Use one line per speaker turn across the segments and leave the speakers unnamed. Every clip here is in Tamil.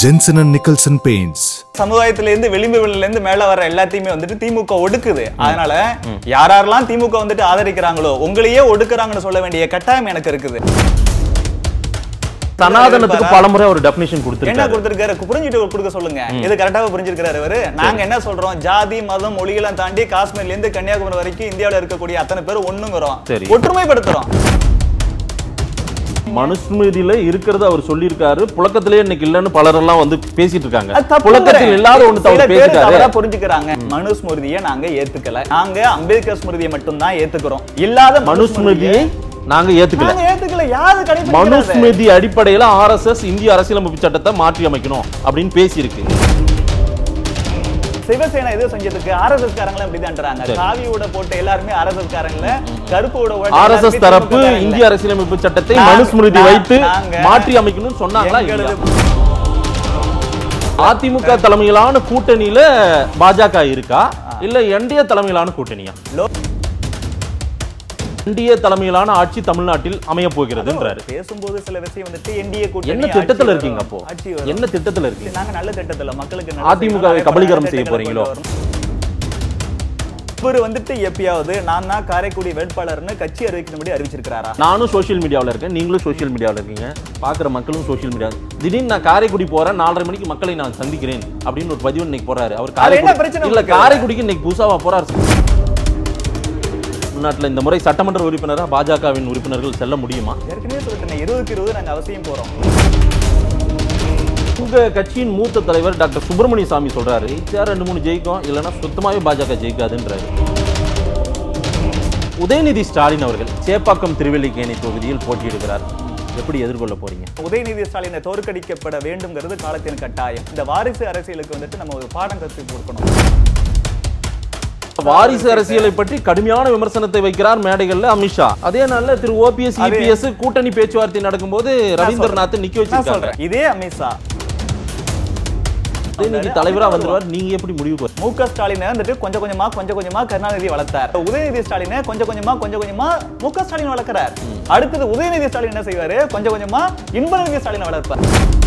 ஜென்சன் அண்ட் நிக்கல்சன் பெயின்ஸ் சமுதாயத்திலேருந்து விளிம்புகளிலேருந்து மேல வர எல்லாத்தையுமே வந்துட்டு திமுக ஒடுக்குது அதனால யாரெல்லாம் திமுக வந்துட்டு ஆதரிக்கிறாங்களோ உங்களையே ஒடுக்குறாங்கன்னு சொல்ல வேண்டிய கட்டாயம் எனக்கு இருக்குது சனாதனத்துக்கு பலமுறை ஒரு
டெபினிஷன் கொடுத்துருக்காரு என்ன
கொடுத்துருக்காரு புரிஞ்சுட்டு கொடுக்க சொல்லுங்க இது கரெக்டாக புரிஞ்சிருக்காரு அவரு நாங்க என்ன சொல்றோம் ஜாதி மதம் மொழியெல்லாம் தாண்டி காஷ்மீர்ல இருந்து கன்னியாகுமரி வரைக்கும் இந்தியாவில் இருக்கக்கூடிய அத்தனை பேர் ஒண்ணுங்கிறோம் ஒற்றுமைப்படுத்துறோம்
மனுஸ்மிருதியில இருக்கிறத அவர் சொல்லியிருக்காரு புழக்கத்திலே இன்னைக்கு இல்லைன்னு பலரெல்லாம் வந்து பேசிட்டு இருக்காங்க புழக்கத்தில் இல்லாத ஒண்ணு தவிர பேசிட்டாரு
புரிஞ்சுக்கிறாங்க மனுஸ்மிருதியை நாங்க ஏத்துக்கல நாங்க அம்பேத்கர் ஸ்மிருதியை மட்டும் தான் ஏத்துக்கிறோம் இல்லாத மனுஸ்மிருதியை நாங்க ஏத்துக்கல ஏத்துக்கல யாரு கடைபிடிக்கல மனுஸ்மிருதி
அடிப்படையில ஆர்எஸ்எஸ் இந்திய அரசியலமைப்பு சட்டத்தை மாற்றி அமைக்கணும் அப்படின்னு பேசியிருக்கு
சிவசேனா எது செஞ்சதுக்கு ஆர்எஸ்எஸ் காரங்களும் அப்படிதான்றாங்க காவியோட எல்லாருமே ஆர்எஸ்எஸ் காரங்கள கருப்போட ஆர்எஸ்எஸ் தரப்பு இந்திய
அரசியலமைப்பு சட்டத்தை மனுஸ்மிருதி வைத்து மாற்றி அமைக்கணும்னு சொன்னாங்களா அதிமுக தலைமையிலான கூட்டணியில பாஜக இருக்கா இல்ல என்டிஏ தலைமையிலான கூட்டணியா என்டிஏ தலைமையிலான ஆட்சி தமிழ்நாட்டில் அமைய போகிறது
பேசும்போது சில விஷயம் வந்துட்டு என்டிஏ என்ன திட்டத்துல இருக்கீங்க அப்போ என்ன
திட்டத்துல இருக்கீங்க நாங்க
நல்ல திட்டத்துல மக்களுக்கு அதிமுக கபலீகரம் செய்ய போறீங்களோ இவர் வந்துட்டு எப்பயாவது நான் தான் காரைக்குடி வேட்பாளர்னு கட்சி அறிவிக்கணும்படி அறிவிச்சிருக்காரா
நானும் சோசியல் மீடியாவில் இருக்கேன் நீங்களும் சோசியல் மீடியாவில் இருக்கீங்க பார்க்குற மக்களும் சோஷியல் மீடியா திடீர்னு நான் காரைக்குடி போறேன் நாலரை மணிக்கு மக்களை நான் சந்திக்கிறேன் அப்படின்னு ஒரு பதிவு இன்னைக்கு போறாரு அவர் காரைக்குடி இல்லை காரைக்குடிக்கு இன்னைக்கு புதுசாவா போறாரு தமிழ்நாட்டில் இந்த முறை சட்டமன்ற உறுப்பினராக பாஜகவின் உறுப்பினர்கள் செல்ல முடியுமா
ஏற்கனவே சொல்லிட்டேன் இருபதுக்கு இருபது நாங்கள் அவசியம் போகிறோம்
உங்கள் கட்சியின் மூத்த தலைவர் டாக்டர் சுப்பிரமணிய சாமி சொல்கிறாரு ஜெயிச்சா ரெண்டு மூணு ஜெயிக்கும் இல்லைன்னா சுத்தமாகவே பாஜக ஜெயிக்காதுன்றாரு உதயநிதி ஸ்டாலின் அவர்கள் சேப்பாக்கம் திருவல்லிக்கேணி தொகுதியில் போட்டியிடுகிறார் எப்படி எதிர்கொள்ள போறீங்க
உதயநிதி ஸ்டாலினை தோற்கடிக்கப்பட வேண்டும்ங்கிறது காலத்தின் கட்டாயம் இந்த வாரிசு அரசியலுக்கு வந்துட்டு நம்ம ஒரு பாடம் கற்று கொடுக்கணும்
வாரிசு அரசியலை பற்றி கடுமையான விமர்சனத்தை வைக்கிறார் மேடைகள்ல அமித்ஷா அதே நாள்ல திரு ஓபிஎஸ் இபிஎஸ் கூட்டணி பேச்சுவார்த்தை நடக்கும்போது ரவீந்திரநாத் நிக்க வச்சிருக்காங்க
இதே அமித்ஷா தலைவரா வந்துருவார் நீங்க எப்படி முடிவு மு க ஸ்டாலின் வந்துட்டு கொஞ்சம் கொஞ்சமா கொஞ்சம் கொஞ்சமா கருணாநிதி வளர்த்தார் உதயநிதி ஸ்டாலின் கொஞ்சம் கொஞ்சமா கொஞ்சம் கொஞ்சமா மு ஸ்டாலின் வளர்க்கிறார் அடுத்தது உதயநிதி ஸ்டாலின் என்ன செய்வாரு கொஞ்சம் கொஞ்சமா இன்பநிதி ஸ்டாலின் வளர்ப்பார்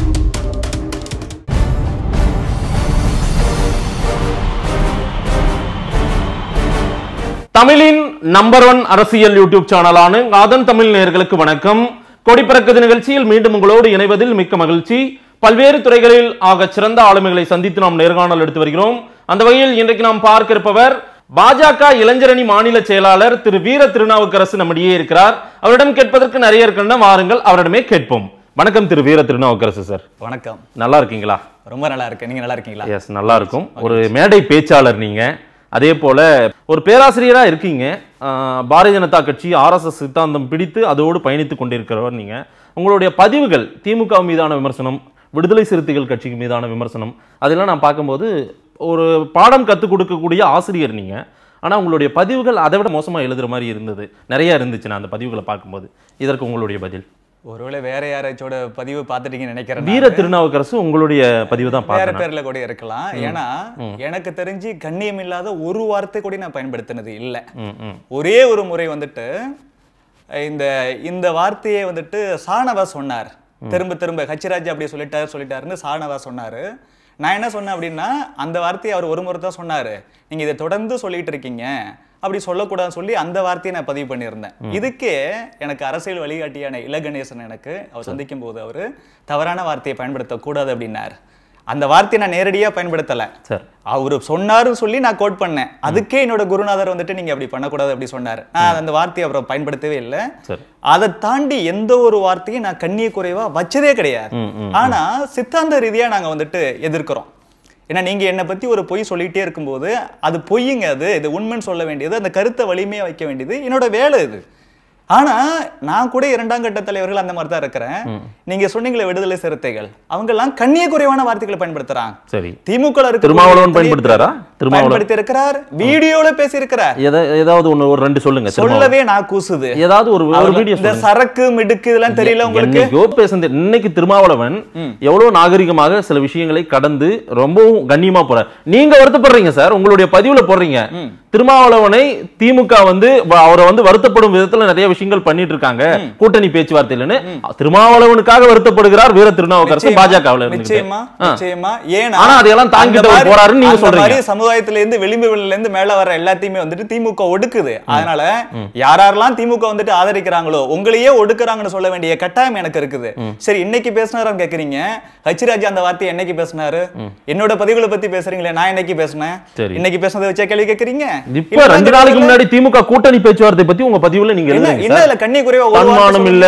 தமிழின் நம்பர்
ஒன் அரசியல் யூடியூப் சேனலான அதன் தமிழ் நேர்களுக்கு வணக்கம் கொடிப்பறக்குது நிகழ்ச்சியில் மீண்டும் உங்களோடு இணைவதில் மிக்க மகிழ்ச்சி பல்வேறு துறைகளில் ஆக சிறந்த ஆளுமைகளை சந்தித்து நாம் நேர்காணல் எடுத்து வருகிறோம் அந்த வகையில் இன்றைக்கு நாம் பார்க்க இருப்பவர் பாஜக இளைஞரணி மாநில செயலாளர் திரு வீர திருநாவுக்கரசு நம்மிடையே இருக்கிறார் அவரிடம் கேட்பதற்கு நிறைய இருக்கின்றன வாருங்கள் அவரிடமே கேட்போம் வணக்கம் திரு வீர திருநாவுக்கரசு சார் வணக்கம் நல்லா இருக்கீங்களா
ரொம்ப நல்லா இருக்கு நீங்க நல்லா இருக்கீங்களா
எஸ் நல்லா இருக்கும் ஒரு மேடை பேச்சாளர் நீங்க அதே போல் ஒரு பேராசிரியராக இருக்கீங்க பாரதிய ஜனதா கட்சி ஆர்எஸ்எஸ் சித்தாந்தம் பிடித்து அதோடு பயணித்து கொண்டிருக்கிறவர் நீங்கள் உங்களுடைய பதிவுகள் திமுக மீதான விமர்சனம் விடுதலை சிறுத்தைகள் கட்சி மீதான விமர்சனம் அதெல்லாம் நான் பார்க்கும்போது ஒரு பாடம் கற்றுக் கொடுக்கக்கூடிய ஆசிரியர் நீங்கள் ஆனால் உங்களுடைய பதிவுகள் அதை விட மோசமாக எழுதுகிற மாதிரி இருந்தது நிறையா இருந்துச்சு நான் அந்த பதிவுகளை பார்க்கும்போது இதற்கு உங்களுடைய பதில்
ஒருவேளை வேற யாராச்சோட பதிவு பார்த்துட்டீங்கன்னு நினைக்கிறேன் வீர
திருநாவுக்கரசு உங்களுடைய பதிவு தான் வேற பேர்ல
கூட இருக்கலாம் ஏன்னா எனக்கு தெரிஞ்சு கண்ணியம் இல்லாத ஒரு வார்த்தை கூட நான் பயன்படுத்தினது இல்லை ஒரே ஒரு முறை வந்துட்டு இந்த இந்த வார்த்தையை வந்துட்டு சாணவா சொன்னார் திரும்ப திரும்ப ஹச்சிராஜ் அப்படி சொல்லிட்டாரு சொல்லிட்டாருன்னு சாணவா சொன்னாரு நான் என்ன சொன்னேன் அப்படின்னா அந்த வார்த்தையை அவர் ஒரு முறை தான் சொன்னாரு நீங்க இதை தொடர்ந்து சொல்லிட்டு இருக்கீங்க அப்படி சொல்லக்கூடாதுன்னு சொல்லி அந்த வார்த்தையை நான் பதிவு பண்ணியிருந்தேன் இதுக்கே எனக்கு அரசியல் வழிகாட்டியான இலகணேசன் எனக்கு அவர் சந்திக்கும் போது அவர் தவறான வார்த்தையை பயன்படுத்தக்கூடாது அப்படின்னாரு அந்த வார்த்தையை நான் நேரடியாக பயன்படுத்தலை அவர் சொன்னாருன்னு சொல்லி நான் கோட் பண்ணேன் அதுக்கே என்னோட குருநாதர் வந்துட்டு நீங்க அப்படி பண்ணக்கூடாது அப்படி சொன்னார் நான் அந்த வார்த்தையை அவரை பயன்படுத்தவே இல்லை அதை தாண்டி எந்த ஒரு வார்த்தையும் நான் கண்ணிய குறைவா வச்சதே கிடையாது ஆனா சித்தாந்த ரீதியா நாங்க வந்துட்டு எதிர்க்கிறோம் ஏன்னா நீங்கள் என்னை பற்றி ஒரு பொய் சொல்லிகிட்டே இருக்கும்போது அது பொய்யுங்க அது இது உண்மைன்னு சொல்ல வேண்டியது அந்த கருத்தை வலிமையாக வைக்க வேண்டியது என்னோட வேலை இது ஆனா நான் கூட இரண்டாம் கட்ட தலைவர்கள் அந்த மாதிரி தான் இருக்கிறேன் நீங்க சொன்னீங்களே விடுதலை சிறுத்தைகள் அவங்க எல்லாம் கண்ணிய குறைவான வார்த்தைகளை பயன்படுத்துறாங்க சரி திமுக திருமாவளவன் பயன்படுத்துறாரா பயன்படுத்தி இருக்கிறார் வீடியோல பேசி இருக்கிறார்
ஏதாவது ஒண்ணு ஒரு ரெண்டு சொல்லுங்க சொல்லவே
நான் கூசுது ஏதாவது ஒரு வீடியோ இந்த சரக்கு மிடுக்கு இதெல்லாம் தெரியல உங்களுக்கு
யோ பேசுறது இன்னைக்கு திருமாவளவன் எவ்வளவு நாகரிகமாக சில விஷயங்களை கடந்து ரொம்பவும் கண்ணியமா போற நீங்க வருத்தப்படுறீங்க சார் உங்களுடைய பதிவுல போடுறீங்க திருமாவளவனை திமுக வந்து அவரை வந்து வருத்தப்படும் விதத்துல நிறைய விஷயங்கள் பண்ணிட்டு இருக்காங்க கூட்டணி பேச்சுவார்த்தையிலன்னு திருமாவளவனுக்காக வருத்தப்படுகிறார் வீர திருநாவுக்கரசு பாஜக
ஆனா அதையெல்லாம் தாங்கிட்டு போறாருன்னு நீங்க சொல்றீங்க சமுதாயத்துல இருந்து விளிம்பு இருந்து மேல வர எல்லாத்தையுமே வந்துட்டு திமுக ஒடுக்குது அதனால யாரெல்லாம் திமுக வந்துட்டு ஆதரிக்கிறாங்களோ உங்களையே ஒடுக்குறாங்கன்னு சொல்ல வேண்டிய கட்டாயம் எனக்கு இருக்குது சரி இன்னைக்கு பேசினாரு கேக்குறீங்க ஹச்சிராஜ் அந்த வார்த்தையை என்னைக்கு பேசினாரு என்னோட பதிவுகளை பத்தி பேசுறீங்களே நான் என்னைக்கு பேசினேன் இன்னைக்கு பேசினதை வச்சா கேள்வி கேக்குறீங்க இப்ப ரெண்டு நாளைக்கு முன்னாடி
திமுக கூட்டணி பேச்சுவார்த்தை பத்தி உங்க பதிவுல நீங்க இல்ல இல்ல கண்ணி குறைவா இல்ல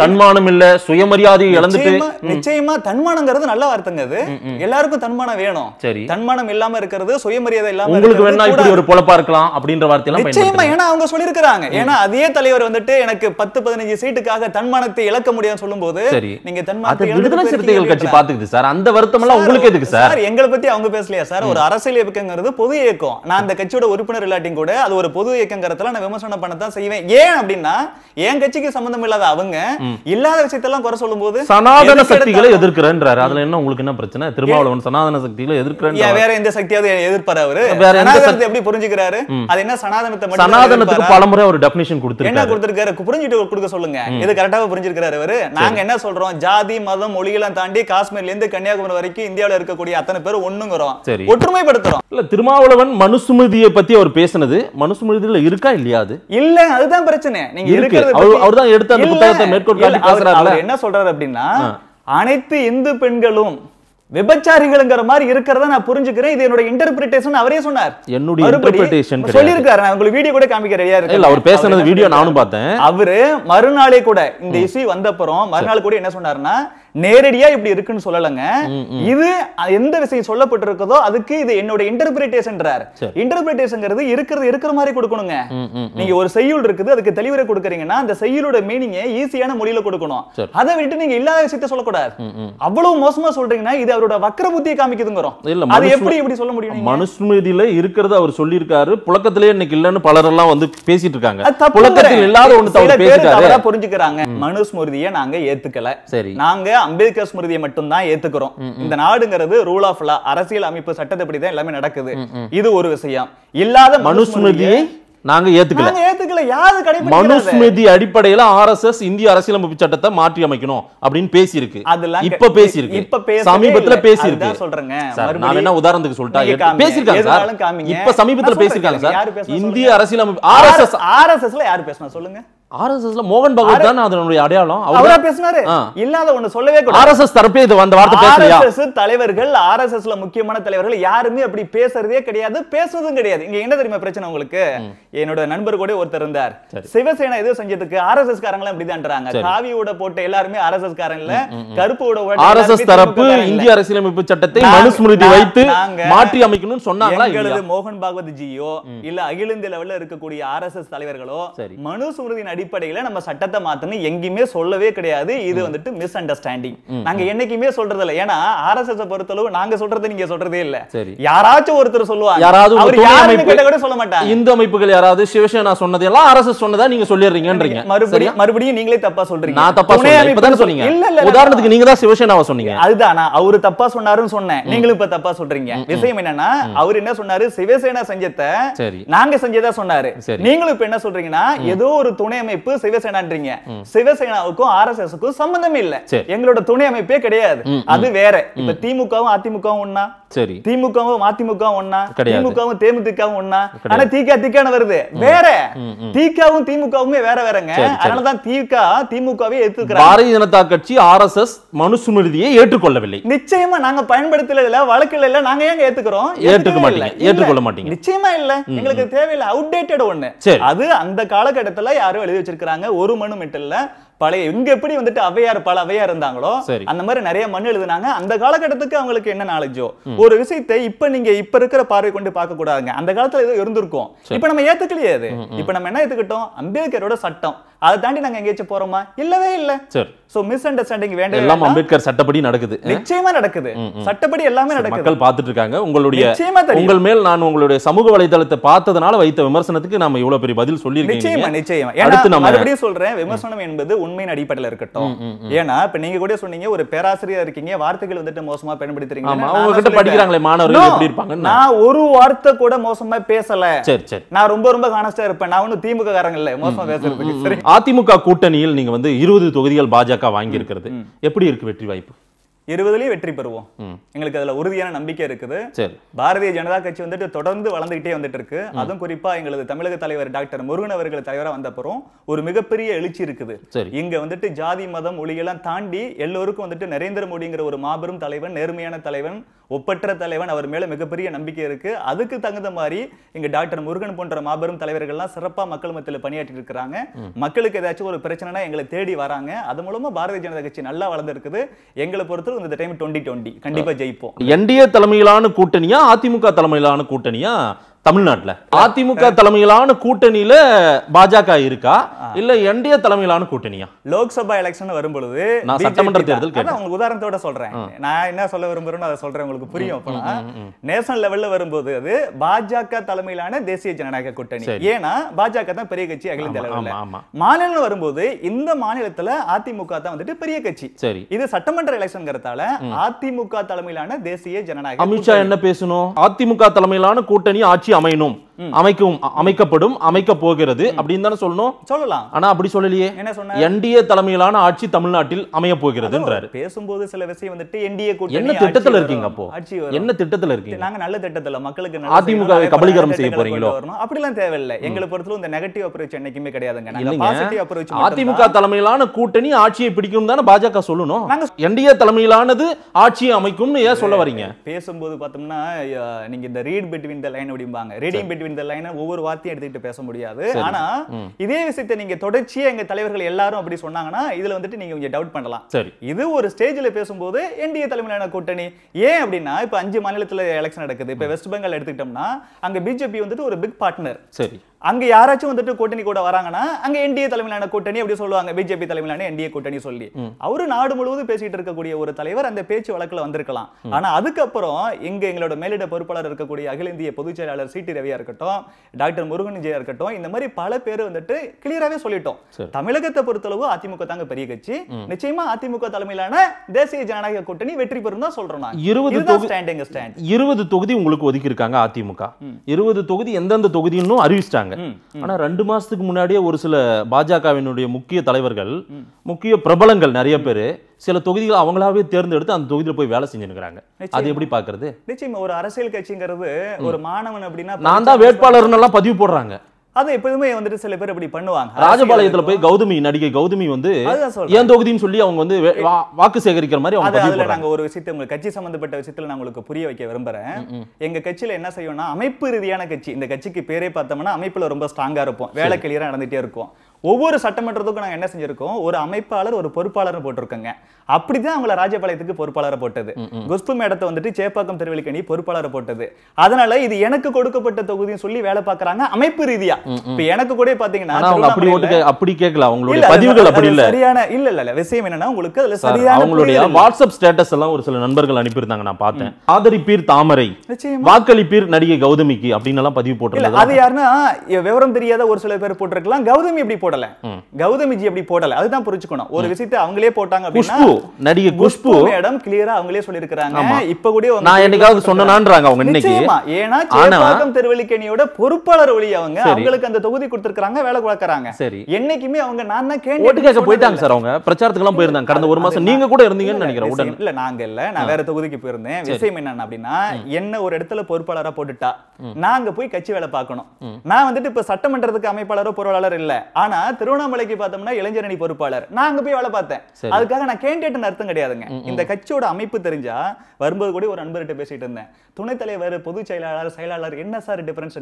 தன்மானம் இல்ல சுயமரியாதையை இழந்துட்டு நிச்சயமா தன்மானங்கிறது நல்ல வார்த்தைங்க அது எல்லாருக்கும் தன்மானம் வேணும் சரி தன்மானம் இல்லாம இருக்கிறது சுயமரியாதை இல்லாம உங்களுக்கு வேணா இப்படி ஒரு பொழப்பா
இருக்கலாம் அப்படின்ற வார்த்தையெல்லாம் நிச்சயமா ஏன்னா
அவங்க சொல்லிருக்காங்க ஏன்னா அதே தலைவர் வந்துட்டு எனக்கு பத்து பதினஞ்சு சீட்டுக்காக தன்மானத்தை இழக்க முடியும் சொல்லும் போது நீங்க தன்மானத்தை விடுதலை சிறுத்தைகள் கட்சி பாத்துக்குது
சார் அந்த வருத்தம் எல்லாம் உங்களுக்கு எதுக்கு சார்
எங்களை பத்தி அவங்க பேசலையா சார் ஒரு அரசியல் இயக்கங்கிறது பொது இயக்கம் நான் அந்த கட்சியோட உறுப்பினர் இல்லாட்டியும் கூட அது ஒரு பொது இயக்கங்கிறதுல நான் விமர்சனம் பண்ணத்தான் செய்வேன் ஏன் அப்படின்னா என் கட்சிக்கு சம்பந்தம் இல்லாத அவங்க இல்லாத விஷயத்தெல்லாம் குறை சொல்லும் போது சனாதன சக்திகளை
எதிர்க்கிறேன்றாரு அதுல என்ன உங்களுக்கு என்ன பிரச்சனை திருமாவளவன் சனாதன சக்திகளை எதிர்க்கிறேன் வேற எந்த
சக்தியாவது எதிர்ப்பாரு அவரு வேற எந்த எப்படி புரிஞ்சுக்கிறாரு அது என்ன சனாதனத்தை மட்டும் சனாதனத்துக்கு பலமுறை
ஒரு டெபினிஷன் கொடுத்து என்ன
கொடுத்திருக்காரு புரிஞ்சுட்டு கொடுக்க சொல்லுங்க இது கரெக்டாக புரிஞ்சிருக்கிறாரு அவரு நாங்க என்ன சொல்றோம் ஜாதி மதம் மொழிகளை தாண்டி காஷ்மீர்ல இருந்து கன்னியாகுமரி வரைக்கும் இந்தியாவில் இருக்கக்கூடிய அத்தனை பேர் ஒண்ணுங்கிறோம்
ஒற்றுமைப்படுத்துறோம் இல்ல திருமாவளவன் மனுசுமதியை பத்தி அவர் பேசினது மனுசுமிருதியில இருக்கா இல்லையா
இல்ல அதுதான் பிரச்சனை நீங்க இருக்கிறது அவர் எடுத்த அந்த புத்தகத்தை மேற்கொண்டு என்ன சொல்றாரு அப்படின்னா அனைத்து இந்து பெண்களும் விபச்சாரிகள்ங்கிற மாதிரி இருக்கிறத நான் புரிஞ்சுக்கிறேன் இது என்னோட இன்டர்பிரிட்டேஷன் அவரே சொன்னார் என்னுடைய இன்டர்பிரிட்டேஷன் சொல்லியிருக்காரு நான் உங்களுக்கு வீடியோ கூட காமிக்க ரெடியா இருக்கு அவர் பேசுனது வீடியோ நானும் பார்த்தேன் அவரு மறுநாளே கூட இந்த இஷ்யூ வந்த மறுநாள் கூட என்ன சொன்னாருன்னா நேரடியா இப்படி இருக்குன்னு சொல்லலங்க இது எந்த விஷயம் சொல்லப்பட்டிருக்கதோ அதுக்கு இது என்னோட இன்டர்பிரிட்டேஷன்றார் இன்டர்பிரிட்டேஷன்ங்கிறது இருக்கிறது இருக்கிற மாதிரி கொடுக்கணுங்க நீங்க ஒரு செய்யுள் இருக்குது அதுக்கு தெளிவுரை கொடுக்குறீங்கன்னா அந்த செய்யுளோட மீனிங்கை ஈஸியான மொழியில கொடுக்கணும் அதை விட்டு நீங்க இல்லாத விஷயத்த சொல்லக்கூடாது அவ்வளவு மோசமா சொல்றீங்கன்னா இது அவரோட வக்கர புத்தியை காமிக்குதுங்கிறோம் அது எப்படி இப்படி சொல்ல முடியும்
மனுஷ்மதியில இருக்கிறத அவர் சொல்லியிருக்காரு புழக்கத்திலே இன்னைக்கு இல்லன்னு பலரெல்லாம் வந்து பேசிட்டு இருக்காங்க புழக்கத்தில் இல்லாத ஒண்ணு தவிர பேசுறாங்க
புரிஞ்சுக்கிறாங்க மனுஷ்மதியை நாங்க ஏத்துக்கல சரி நாங்க அம்பேத்கர் ஸ்மிருதியை மட்டும் தான் ஏத்துக்கிறோம் இந்த நாடுங்கிறது ரூல் ஆஃப் லா அரசியல் அமைப்பு சட்டத்தை தான் எல்லாமே நடக்குது இது ஒரு விஷயம் இல்லாத மனுஸ்மிருதியை நாங்க ஏத்துக்கல ஏத்துக்கல யாரு கடைபிடிக்கல மனுஸ்மிருதி
அடிப்படையில ஆர்எஸ்எஸ் இந்திய அரசியலமைப்பு சட்டத்தை மாற்றி அமைக்கணும் அப்படின்னு பேசி இருக்கு அதெல்லாம் இப்ப பேசி இருக்கு இப்ப சமீபத்துல பேசி இருக்கு சொல்றேங்க நான் என்ன உதாரணத்துக்கு சொல்லிட்டேன் பேசிருக்காங்க சார் இப்ப சமீபத்துல பேசிருக்காங்க சார் இந்திய அரசியலமைப்பு ஆர்எஸ்எஸ்
ஆர்எஸ்எஸ்ல யாரு பேசணும் சொல்லுங்க
ஆர்எஸ்எஸ்ல மோகன் பகவத் தான் அதனுடைய அடையாளம் அவரா பேசினாரு
இல்லாத ஒண்ணு சொல்லவே கூடாது ஆர்எஸ்எஸ் தரப்பே இது அந்த வார்த்தை பேசலையா ஆர்எஸ்எஸ் தலைவர்கள் ஆர்எஸ்எஸ்ல முக்கியமான தலைவர்கள் யாருமே அப்படி பேசுறதே கிடையாது பேசுறதும் கிடையாது இங்க என்ன தெரியுமா பிரச்சனை உங்களுக்கு என்னோட நண்பர் கூட ஒருத்தர் இருந்தார் சிவசேனா எதுவும் செஞ்சதுக்கு ஆர்எஸ்எஸ் காரங்க எல்லாம் இப்படிதான்றாங்க காவியோட போட்ட எல்லாருமே ஆர்எஸ்எஸ் காரங்கல கருப்போட ஆர்எஸ்எஸ் தரப்பு இந்திய
அரசியலமைப்பு சட்டத்தை மனுஸ்மிருதி வைத்து மாற்றி அமைக்கணும்னு சொன்னாங்களா எங்களது
மோகன் பாகவத் ஜியோ இல்ல அகில இந்திய லெவல்ல இருக்கக்கூடிய ஆர்எஸ்எஸ் தலைவர்களோ மனுஸ்மிருதி அடிப்படையில் நம்ம சட்டத்தை மாற்றணும் எங்கேயுமே சொல்லவே கிடையாது இது வந்துட்டு மிஸ் அண்டர்ஸ்டாண்டிங் நாங்க என்னைக்குமே சொல்றது இல்லை ஏன்னா ஆர்எஸ்எஸ் பொறுத்தளவு நாங்க சொல்றது நீங்க சொல்றதே இல்ல யாராச்சும் ஒருத்தர் சொல்லுவாங்க யாராவது அவர் யாருன்னு கூட சொல்ல மாட்டாங்க
இந்து அமைப்புகள் யாராவது சிவசேனா சொன்னது சொன்னதெல்லாம் ஆர்எஸ்எஸ்
சொன்னதா நீங்க சொல்லிடுறீங்கன்றீங்க மறுபடியும் மறுபடியும் நீங்களே தப்பா சொல்றீங்க நான் தப்பா சொன்னேன் இப்பதான் சொன்னீங்க இல்ல இல்ல உதாரணத்துக்கு நீங்க தான் சிவசேனாவை சொன்னீங்க அதுதான் அவரு தப்பா சொன்னாருன்னு சொன்னேன் நீங்களும் இப்ப தப்பா சொல்றீங்க விஷயம் என்னன்னா அவர் என்ன சொன்னாரு சிவசேனா செஞ்சத நாங்க செஞ்சதா சொன்னாரு நீங்களும் இப்ப என்ன சொல்றீங்கன்னா ஏதோ ஒரு துணை அமைப்பு சிவசேனான்றீங்க சிவசேனாவுக்கும் ஆர் எஸ் எஸ்க்கும் சம்பந்தமே இல்ல எங்களோட துணை அமைப்பே கிடையாது அது வேற இப்ப திமுகவும் அதிமுகவும் ஒன்னா சரி திமுகவும் அதிமுகவும் ஒன்னா திமுகவும் தேமுதிகவும் ஒன்னா ஆனா திக திக்கான வருது வேற திகாவும் திமுகவுமே வேற வேறங்க அதனாலதான் திக திமுகவே ஏத்துக்கிறாங்க பாரதிய
ஜனதா கட்சி ஆர் எஸ் எஸ் மனுஸ்மிருதியை ஏற்றுக்கொள்ளவில்லை
நிச்சயமா நாங்க பயன்படுத்தல வழக்குல இல்ல நாங்க ஏங்க ஏத்துக்கிறோம் ஏற்றுக்க மாட்டீங்க ஏற்றுக்கொள்ள மாட்டீங்க நிச்சயமா இல்ல எங்களுக்கு தேவையில்லை அவுடேட்டட் ஒண்ணு அது அந்த காலகட்டத்துல யாரும் எழுதி வச்சிருக்காங்க ஒரு மனு மட்டும் இல்ல பழைய இங்க எப்படி வந்துட்டு அவையார் பல அவையார் இருந்தாங்களோ அந்த மாதிரி நிறைய மண் எழுதுனாங்க அந்த காலகட்டத்துக்கு அவங்களுக்கு என்ன நாலேஜோ ஒரு விஷயத்தை இப்ப நீங்க இப்ப இருக்கிற பார்வை கொண்டு பார்க்க கூடாதுங்க அந்த காலத்துல ஏதோ இருந்திருக்கும் இப்ப நம்ம ஏத்துக்கலையே அது இப்ப நம்ம என்ன ஏத்துக்கிட்டோம் அம்பேத்கரோட சட்டம் அதை தாண்டி நாங்க எங்கேயாச்சும் போறோமா இல்லவே இல்ல சரி சோ மிஸ் அண்டர்ஸ்டாண்டிங் வேண்டாம் எல்லாம்
அம்பேத்கர் சட்டப்படி நடக்குது நிச்சயமா
நடக்குது சட்டப்படி எல்லாமே நடக்குது மக்கள்
பார்த்துட்டு இருக்காங்க உங்களுடைய உங்கள் மேல் நான் உங்களுடைய சமூக வலைதளத்தை பார்த்ததனால வைத்த விமர்சனத்துக்கு நாம இவ்வளவு பெரிய பதில் சொல்லி நிச்சயமா நிச்சயமா ஏன்னா மறுபடியும் சொல்றேன்
விமர்சனம் என்பது உண்மையின் அடிப்படையில் இருக்கட்டும் ஏன்னா இப்ப நீங்க கூட சொன்னீங்க ஒரு பேராசிரியர் இருக்கீங்க வார்த்தைகள் வந்துட்டு மோசமா பயன்படுத்துறீங்க அவங்க கிட்ட படிக்கிறாங்களே மாணவர்கள் எப்படி இருப்பாங்க நான் ஒரு வார்த்தை கூட மோசமா பேசல சரி சரி நான் ரொம்ப ரொம்ப கானஸ்டா இருப்பேன் நான் ஒன்னும் திமுக காரங்க இல்ல மோசமா பேசுறதுக்கு சரி
அதிமுக கூட்டணியில் நீங்க வந்து இருபது தொகுதிகள் பாஜக வாங்கி இருக்கிறது எப்படி இருக்கு வெற்றி வாய்ப்பு
இருபதுலயும் வெற்றி பெறுவோம் எங்களுக்கு அதுல உறுதியான நம்பிக்கை இருக்குது பாரதிய ஜனதா கட்சி வந்துட்டு தொடர்ந்து வளர்ந்துகிட்டே வந்துட்டு இருக்கு அதுவும் குறிப்பா எங்களது தமிழக தலைவர் டாக்டர் முருகன் அவர்கள் தலைவராக வந்தப்புறம் ஒரு மிகப்பெரிய எழுச்சி இருக்குது இங்க வந்துட்டு ஜாதி மதம் மொழியெல்லாம் தாண்டி எல்லோருக்கும் வந்துட்டு நரேந்திர மோடிங்கிற ஒரு மாபெரும் தலைவன் நேர்மையான தலைவன் ஒப்பற்ற தலைவன் அவர் மேல மிகப்பெரிய நம்பிக்கை இருக்கு அதுக்கு தகுந்த மாதிரி இங்க டாக்டர் முருகன் போன்ற மாபெரும் தலைவர்கள்லாம் சிறப்பா மக்கள் மத்தியில் பணியாற்றி இருக்கிறாங்க மக்களுக்கு ஏதாச்சும் ஒரு பிரச்சனைனா எங்களை தேடி வராங்க அது மூலமா பாரதிய ஜனதா கட்சி நல்லா வளர்ந்துருக்குது எங்களை பொறுத்த இந்த டைம் டுவெண்ட்டி டுவெண்ட்டி கண்டிப்பாக ஜெயிப்போம்
என்டிஏ தலைமையிலான கூட்டணியா அதிமுக தலைமையிலான கூட்டணியா தமிழ்நாட்டில் அதிமுக தலைமையிலான கூட்டணியில பாஜக இருக்கா இல்ல என்டிஏ தலைமையிலான கூட்டணியா
லோக்சபா எலெக்ஷன் வரும்பொழுது நான் சட்டமன்ற தேர்தல் உங்களுக்கு உதாரணத்தோட சொல்றேன் நான் என்ன சொல்ல விரும்புறேன்னு அதை சொல்றேன் உங்களுக்கு புரியும் நேஷனல் லெவல்ல வரும்போது அது பாஜக தலைமையிலான தேசிய ஜனநாயக கூட்டணி ஏன்னா பாஜக தான் பெரிய கட்சி அகில இந்திய லெவல்ல மாநிலம் வரும்போது இந்த மாநிலத்துல அதிமுக தான் வந்துட்டு பெரிய கட்சி சரி இது சட்டமன்ற எலெக்ஷன்ங்கிறதால அதிமுக தலைமையிலான தேசிய ஜனநாயக அமித்ஷா என்ன
பேசணும் அதிமுக தலைமையிலான கூட்டணி ஆட்சி அமைனும் அமைக்கும் அமைக்கப்படும் அமைக்க போகிறது அப்படின்னு தானே சொல்லணும் சொல்லலாம் ஆனா அப்படி சொல்லலையே என்ன சொன்ன என்டிஏ தலைமையிலான ஆட்சி தமிழ்நாட்டில் அமைய போகிறதுன்றாரு
பேசும்போது சில விஷயம் வந்துட்டு என்டிஏ கூட்டணி என்ன திட்டத்துல இருக்கீங்க அப்போ என்ன
திட்டத்துல இருக்கீங்க
நாங்க நல்ல திட்டத்துல மக்களுக்கு அதிமுக கபலீகரம் செய்ய போறீங்களோ அப்படிலாம் தேவையில்லை எங்களை பொறுத்தவரை இந்த நெகட்டிவ் அப்ரோச் என்னைக்குமே கிடையாதுங்க அதிமுக
தலைமையிலான கூட்டணி ஆட்சியை பிடிக்கும் தானே பாஜக சொல்லணும் என்டிஏ தலைமையிலானது ஆட்சியை அமைக்கும்னு ஏன் சொல்ல வரீங்க
பேசும்போது பார்த்தோம்னா நீங்க இந்த ரீட் பிட்வீன் த லைன் அப்படிம்பாங்க ரீடிங் பிட்வீன் பிட்வீன் த லைனை ஒவ்வொரு வார்த்தையும் எடுத்துக்கிட்டு பேச முடியாது ஆனா இதே விஷயத்தை நீங்க தொடர்ச்சியா எங்க தலைவர்கள் எல்லாரும் அப்படி சொன்னாங்கன்னா இதுல வந்துட்டு நீங்க கொஞ்சம் டவுட் பண்ணலாம் சரி இது ஒரு ஸ்டேஜ்ல பேசும்போது என்டிஏ தலைமையிலான கூட்டணி ஏன் அப்படின்னா இப்ப அஞ்சு மாநிலத்துல எலெக்ஷன் நடக்குது இப்ப வெஸ்ட் பெங்கால் எடுத்துக்கிட்டோம்னா அங்க பிஜேபி வந்துட்டு ஒரு பிக் பார்ட்னர் சரி அங்கே யாராச்சும் வந்துட்டு கூட்டணி கூட வராங்கன்னா அங்கே என்டிஏ தலைமையிலான கூட்டணி அப்படி சொல்லுவாங்க பிஜேபி தலைமையிலான என்டிஏ கூட்டணி சொல்லி அவரு நாடு முழுவதும் பேசிட்டு இருக்கக்கூடிய ஒரு தலைவர் அந்த பேச்சு வழக்கில் வந்திருக்கலாம் ஆனா அதுக்கப்புறம் எங்க எங்களோட மேலிட பொறுப்பாளர் இருக்கக்கூடிய அகில இந்திய பொதுச் செயலாளர் சி டி ரவியா இருக்கட்டும் டாக்டர் முருகன் விஜயா இருக்கட்டும் இந்த மாதிரி பல பேர் வந்துட்டு கிளியராகவே சொல்லிட்டோம் தமிழகத்தை பொறுத்தளவு அதிமுக தாங்க பெரிய கட்சி நிச்சயமா அதிமுக தலைமையிலான தேசிய ஜனநாயக கூட்டணி வெற்றி பெறும் தான் சொல்றோம்
இருபது தொகுதி உங்களுக்கு ஒதுக்கி இருக்காங்க அதிமுக இருபது தொகுதி எந்தெந்த தொகுதினும் அறிவிச்சிட்டாங்க சொல்லிட்டாங்க ஆனால் ரெண்டு மாதத்துக்கு முன்னாடியே ஒரு சில பாஜகவினுடைய முக்கிய தலைவர்கள் முக்கிய பிரபலங்கள் நிறைய பேர் சில தொகுதிகள் அவங்களாவே தேர்ந்தெடுத்து அந்த தொகுதியில் போய் வேலை செஞ்சுருக்கிறாங்க அது எப்படி பார்க்கறது
நிச்சயம் ஒரு அரசியல் கட்சிங்கிறது ஒரு மாணவன் அப்படின்னா நான் தான் வேட்பாளர்னெல்லாம் பதிவு போடுறாங்க அது எப்போதுமே வந்துட்டு சில பேர் இப்படி பண்ணுவாங்க ராஜபாளையத்துல
போய் கௌதமி நடிகை கௌதமி வந்து என் தொகுதின்னு சொல்லி அவங்க வந்து வாக்கு சேகரிக்கிற மாதிரி அவங்க அதுல நாங்க ஒரு
விஷயத்தை உங்களுக்கு கட்சி சம்பந்தப்பட்ட விஷயத்துல நான் உங்களுக்கு புரிய வைக்க விரும்புறேன் எங்க கட்சியில என்ன செய்யணும்னா அமைப்பு ரீதியான கட்சி இந்த கட்சிக்கு பேரே பார்த்தோம்னா அமைப்புல ரொம்ப ஸ்ட்ராங்கா இருப்போம் வேலை கிளியரா நடந்துட்டே இருக்கும் ஒவ்வொரு சட்டமன்றத்துக்கும் நாங்கள் என்ன செஞ்சிருக்கோம் ஒரு அமைப்பாளர் ஒரு பொறுப்பாளர் போட்டிருக்கோங்க அப்படிதான் அவங்கள ராஜபாளையத்துக்கு பொறுப்பாளரை போட்டது குஸ்பு மேடத்தை வந்துட்டு சேப்பாக்கம் திருவள்ளிக்கணி பொறுப்பாளரை போட்டது அதனால இது எனக்கு கொடுக்கப்பட்ட தொகுதியும் சொல்லி வேலை பார்க்கறாங்க அமைப்பு ரீதியா இப்ப எனக்கு கூட பாத்தீங்கன்னா அப்படி
அப்படி கேட்கல அவங்களுடைய பதிவுகள் அப்படி இல்ல சரியான
இல்ல இல்ல விஷயம் என்னன்னா உங்களுக்கு அதுல சரியான அவங்களுடைய
வாட்ஸ்அப் ஸ்டேட்டஸ் எல்லாம் ஒரு சில நண்பர்கள் அனுப்பியிருந்தாங்க நான் பார்த்தேன் ஆதரிப்பீர் தாமரை வாக்களிப்பீர் நடிகை கௌதமிக்கு அப்படின்னு எல்லாம் பதிவு போட்டிருக்காங்க அது
யாருன்னா விவரம் தெரியாத ஒரு சில பேர் போட்டிருக்கலாம் கௌதமி எப்படி போட போடல கௌதமிஜி அப்படி போடல அதுதான் புரிஞ்சுக்கணும் ஒரு விஷயத்தை அவங்களே போட்டாங்க அப்படின்னா
நடிகை குஷ்பு மேடம்
கிளியரா அவங்களே சொல்லியிருக்கிறாங்க இப்ப கூட நான் என்னைக்காவது
சொன்னான்றாங்க அவங்க இன்னைக்கு ஏன்னா
சேப்பாக்கம் பொறுப்பாளர் ஒளி அவங்க அவங்களுக்கு அந்த தொகுதி கொடுத்திருக்காங்க வேலை கொடுக்கறாங்க சரி என்னைக்குமே அவங்க நான் தான் கேட்டு ஓட்டு கேட்க போயிட்டாங்க சார்
அவங்க பிரச்சாரத்துக்கு எல்லாம் போயிருந்தாங்க கடந்த ஒரு மாசம் நீங்க கூட இருந்தீங்கன்னு நினைக்கிறேன் இல்ல
நாங்க இல்ல நான் வேற தொகுதிக்கு போயிருந்தேன் விஷயம் என்ன அப்படின்னா என்ன ஒரு இடத்துல பொறுப்பாளரா போட்டுட்டா நாங்க போய் கட்சி வேலை பார்க்கணும் நான் வந்துட்டு இப்ப சட்டமன்றத்துக்கு அமைப்பாளரோ பொருளாளர் இல்ல ஆனா திருவண்ணாமலைக்கு பார்த்தோம்னா இளைஞரணி பொறுப்பாளர் நான் அங்க போய் வேலை பார்த்தேன் அதுக்காக நான் கேண்டிடேட் அர்த்தம் கிடையாதுங்க இந்த கட்சியோட அமைப்பு தெரிஞ்சா வரும்போது கூட ஒரு நண்பர்கிட்ட பேசிட்டு இருந்தேன் துணைத் தலைவர் பொதுச் செயலாளர் செயலாளர் என்ன சார் டிஃபரன்ஸ்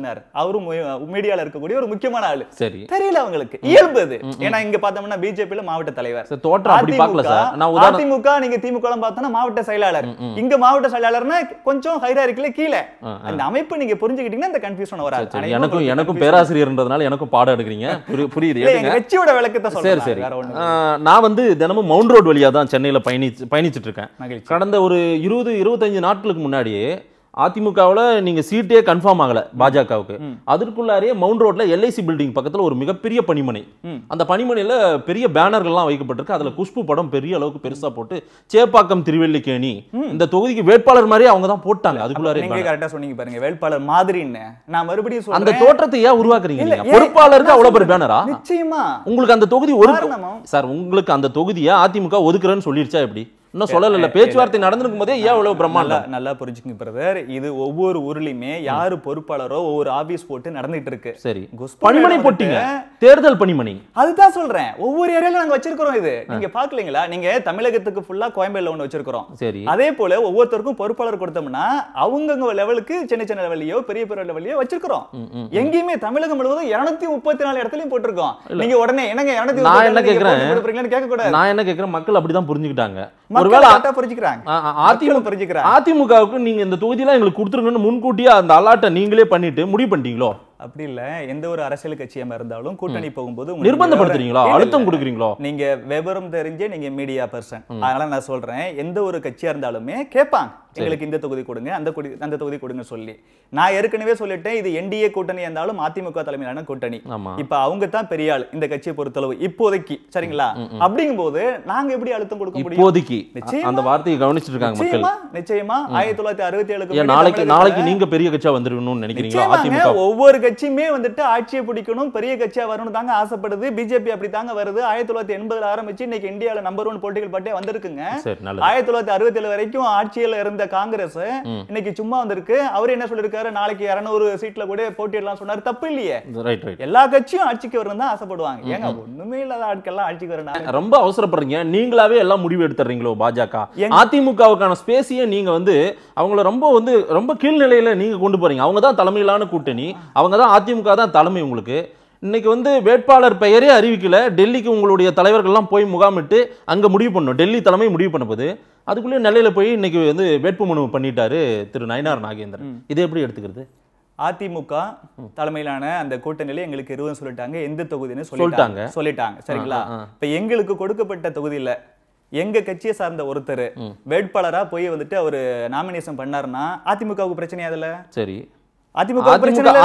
அவரும் மீடியால இருக்கக்கூடிய ஒரு முக்கியமான ஆளு சரி தெரியல அவங்களுக்கு இயல்பு அது ஏன்னா இங்க பார்த்தோம்னா பிஜேபி மாவட்ட தலைவர் அதிமுக நீங்க திமுக பார்த்தோம்னா மாவட்ட செயலாளர் இங்க மாவட்ட செயலாளர்னா கொஞ்சம் ஹைராரிக்கல கீழே அந்த அமைப்பு நீங்க புரிஞ்சுக்கிட்டீங்கன்னா இந்த கன்ஃபியூஷன் வராது எனக்கும் எனக்கும்
பேராசிரியர்ன்றதுனால எனக்கும் பாடம் எடுக்கிறீங்க புரியுது கட்சியோட
விளக்கத்தை சரி சரி
நான் வந்து தினமும் மவுண்ட் ரோடு வழியாக தான் சென்னையில் பயணிச்சு பயணிச்சுட்டு இருக்கேன் கடந்த ஒரு இருபது இருபத்தஞ்சு நாட்களுக்கு முன்னாடியே அதிமுகவில் நீங்கள் சீட்டே கன்ஃபார்ம் ஆகலை பாஜகவுக்கு அதற்குள்ளாரே மவுண்ட் ரோட்டில் எல்ஐசி பில்டிங் பக்கத்தில் ஒரு மிகப்பெரிய பணிமனை அந்த பனிமனையில் பெரிய பேனர்கள்லாம் வைக்கப்பட்டிருக்கு அதில் குஷ்பு படம் பெரிய அளவுக்கு பெருசாக போட்டு சேப்பாக்கம் திருவெல்லிக்கேணி இந்த தொகுதிக்கு வேட்பாளர் மாதிரி அவங்க தான் போட்டாங்க அதுக்குள்ளாரே கரெக்டாக
சொன்னீங்க பாருங்க வேட்பாளர் மாதிரின்னு நான் மறுபடியும் அந்த
தோற்றத்தை ஏன் உருவாக்குறீங்க பொறுப்பாளருக்கு அவ்வளோ பெரிய பேனரா நிச்சயமா உங்களுக்கு அந்த தொகுதி ஒரு சார் உங்களுக்கு அந்த தொகுதியை அதிமுக ஒதுக்குறேன்னு சொல்லிருச்சா எப்படி இன்னும் சொல்லல பேச்சுவார்த்தை
நடந்திருக்கும் போதே ஏன் இவ்வளவு பிரம்மாண்டம் நல்லா புரிஞ்சுக்கங்க பிரதர் இது ஒவ்வொரு ஊர்லயுமே யாரு பொறுப்பாளரோ ஒவ்வொரு ஆபீஸ் போட்டு நடந்துட்டு இருக்கு சரி பணிமனை போட்டீங்க தேர்தல் பணிமணி அதுதான் சொல்றேன் ஒவ்வொரு ஏரியால நாங்க வச்சிருக்கிறோம் இது நீங்க பாக்கலீங்களா நீங்க தமிழகத்துக்கு ஃபுல்லா கோயம்பேடுல ஒண்ணு வச்சிருக்கிறோம் சரி அதே போல ஒவ்வொருத்தருக்கும் பொறுப்பாளர் கொடுத்தோம்னா அவங்கவுங்க லெவலுக்கு சின்ன சின்ன லெவல்லையோ பெரிய பெரிய லெவல்லையோ வச்சிருக்கிறோம் எங்கேயுமே தமிழகம் முழுவதும் இருநூத்தி முப்பத்தி நாலு இடத்துலயும் போட்டிருக்கோம் நீங்க உடனே என்னங்க இருநூத்தி நான் என்ன கேக்குறேன் நான்
என்ன கேட்கிறேன் மக்கள் அப்படிதான் புரிஞ்சுக்கிட்டாங்க அதிமுகவுக்கு நீங்க இந்த தொகுதியெல்லாம் எங்களுக்கு கொடுத்துருங்கன்னு முன்கூட்டியே அந்த அலாட்டை நீங்களே பண்ணிட்டு முடிவு பண்ணிட்டீங்களோ
அப்படி இல்ல எந்த ஒரு அரசியல் கட்சியமா இருந்தாலும் கூட்டணி போகும்போது நிர்பந்தப்படுத்துறீங்களா அழுத்தம் கொடுக்குறீங்களோ நீங்க விவரம் தெரிஞ்சே நீங்க மீடியா பர்சன் அதனால நான் சொல்றேன் எந்த ஒரு கட்சியா இருந்தாலுமே கேட்பாங்க எங்களுக்கு இந்த தொகுதி கொடுங்க அந்த கொடி அந்த தொகுதி கொடுங்க சொல்லி நான் ஏற்கனவே சொல்லிட்டேன் இது என்டிஏ கூட்டணி இருந்தாலும் அதிமுக தலைமையிலான கூட்டணி இப்ப அவங்க தான் பெரிய ஆள் இந்த கட்சியை பொறுத்தளவு இப்போதைக்கு சரிங்களா அப்படிங்கும் போது நாங்க எப்படி அழுத்தம் கொடுக்க முடியும் இப்போதைக்கு அந்த வார்த்தையை கவனிச்சிட்டு இருக்காங்க மக்கள் நிச்சயமா ஆயிரத்தி தொள்ளாயிரத்தி அறுபத்தி ஏழுக்கு நாளைக்கு நாளைக்கு நீங்க பெரிய கட்சியா
வந்துடணும்னு நினைக்கிறீங்களா அதிமுக
ஒவ்வொரு கட்சியுமே வந்துட்டு ஆட்சியை பிடிக்கணும் பெரிய கட்சியா வரணும் தாங்க ஆசைப்படுது பிஜேபி அப்படி தாங்க வருது ஆயிரத்தி தொள்ளாயிரத்தி எண்பதுல ஆரம்பிச்சு இன்னைக்கு இந்தியாவில நம்பர் ஒன் பொலிட்டிகல் பார்ட்டியா வந்திருக்குங்க ஆயிரத்தி தொள்ளாயிரத்தி அறுபத்தி ஏழு வரைக்கும் ஆட்சியில் இருந்த காங்கிரஸ் இன்னைக்கு சும்மா வந்திருக்கு அவர் என்ன சொல்லிருக்காரு நாளைக்கு இருநூறு சீட்ல கூட போட்டியிடலாம் சொன்னாரு தப்பு இல்லையே எல்லா கட்சியும் ஆட்சிக்கு வரணும் தான் ஆசைப்படுவாங்க ஏங்க ஒண்ணுமே இல்லாத ஆட்கள் ஆட்சிக்கு வரணும்
ரொம்ப அவசரப்படுறீங்க நீங்களாவே எல்லாம் முடிவு எடுத்துறீங்களோ பாஜக அதிமுகவுக்கான ஸ்பேஸையே நீங்க வந்து அவங்கள ரொம்ப வந்து ரொம்ப கீழ்நிலையில நீங்க கொண்டு போறீங்க அவங்க தான் தலைமையிலான கூட்டணி அவங்க தான் அதிமுக தான் தலைமை உங்களுக்கு இன்னைக்கு வந்து வேட்பாளர் பெயரே அறிவிக்கல டெல்லிக்கு உங்களுடைய தலைவர்கள்லாம் போய் முகாமிட்டு அங்கே முடிவு பண்ணும் டெல்லி தலைமை முடிவு பண்ண போது அதுக்குள்ளே நிலையில் போய் இன்றைக்கி வந்து வேட்புமனு பண்ணிட்டாரு திரு நயனார் நாகேந்திரன் இது எப்படி எடுத்துக்கிறது
அதிமுக தலைமையிலான அந்த கூட்டணியில எங்களுக்கு இருவரும் சொல்லிட்டாங்க எந்த தொகுதின்னு சொல்லிட்டாங்க சொல்லிட்டாங்க சரிங்களா இப்ப எங்களுக்கு கொடுக்கப்பட்ட தொகுதியில எங்க கட்சியை சார்ந்த ஒருத்தர் வேட்பாளரா போய் வந்துட்டு அவர் நாமினேஷன் பண்ணாருன்னா அதிமுகவுக்கு பிரச்சனையா அதுல சரி அதிமுக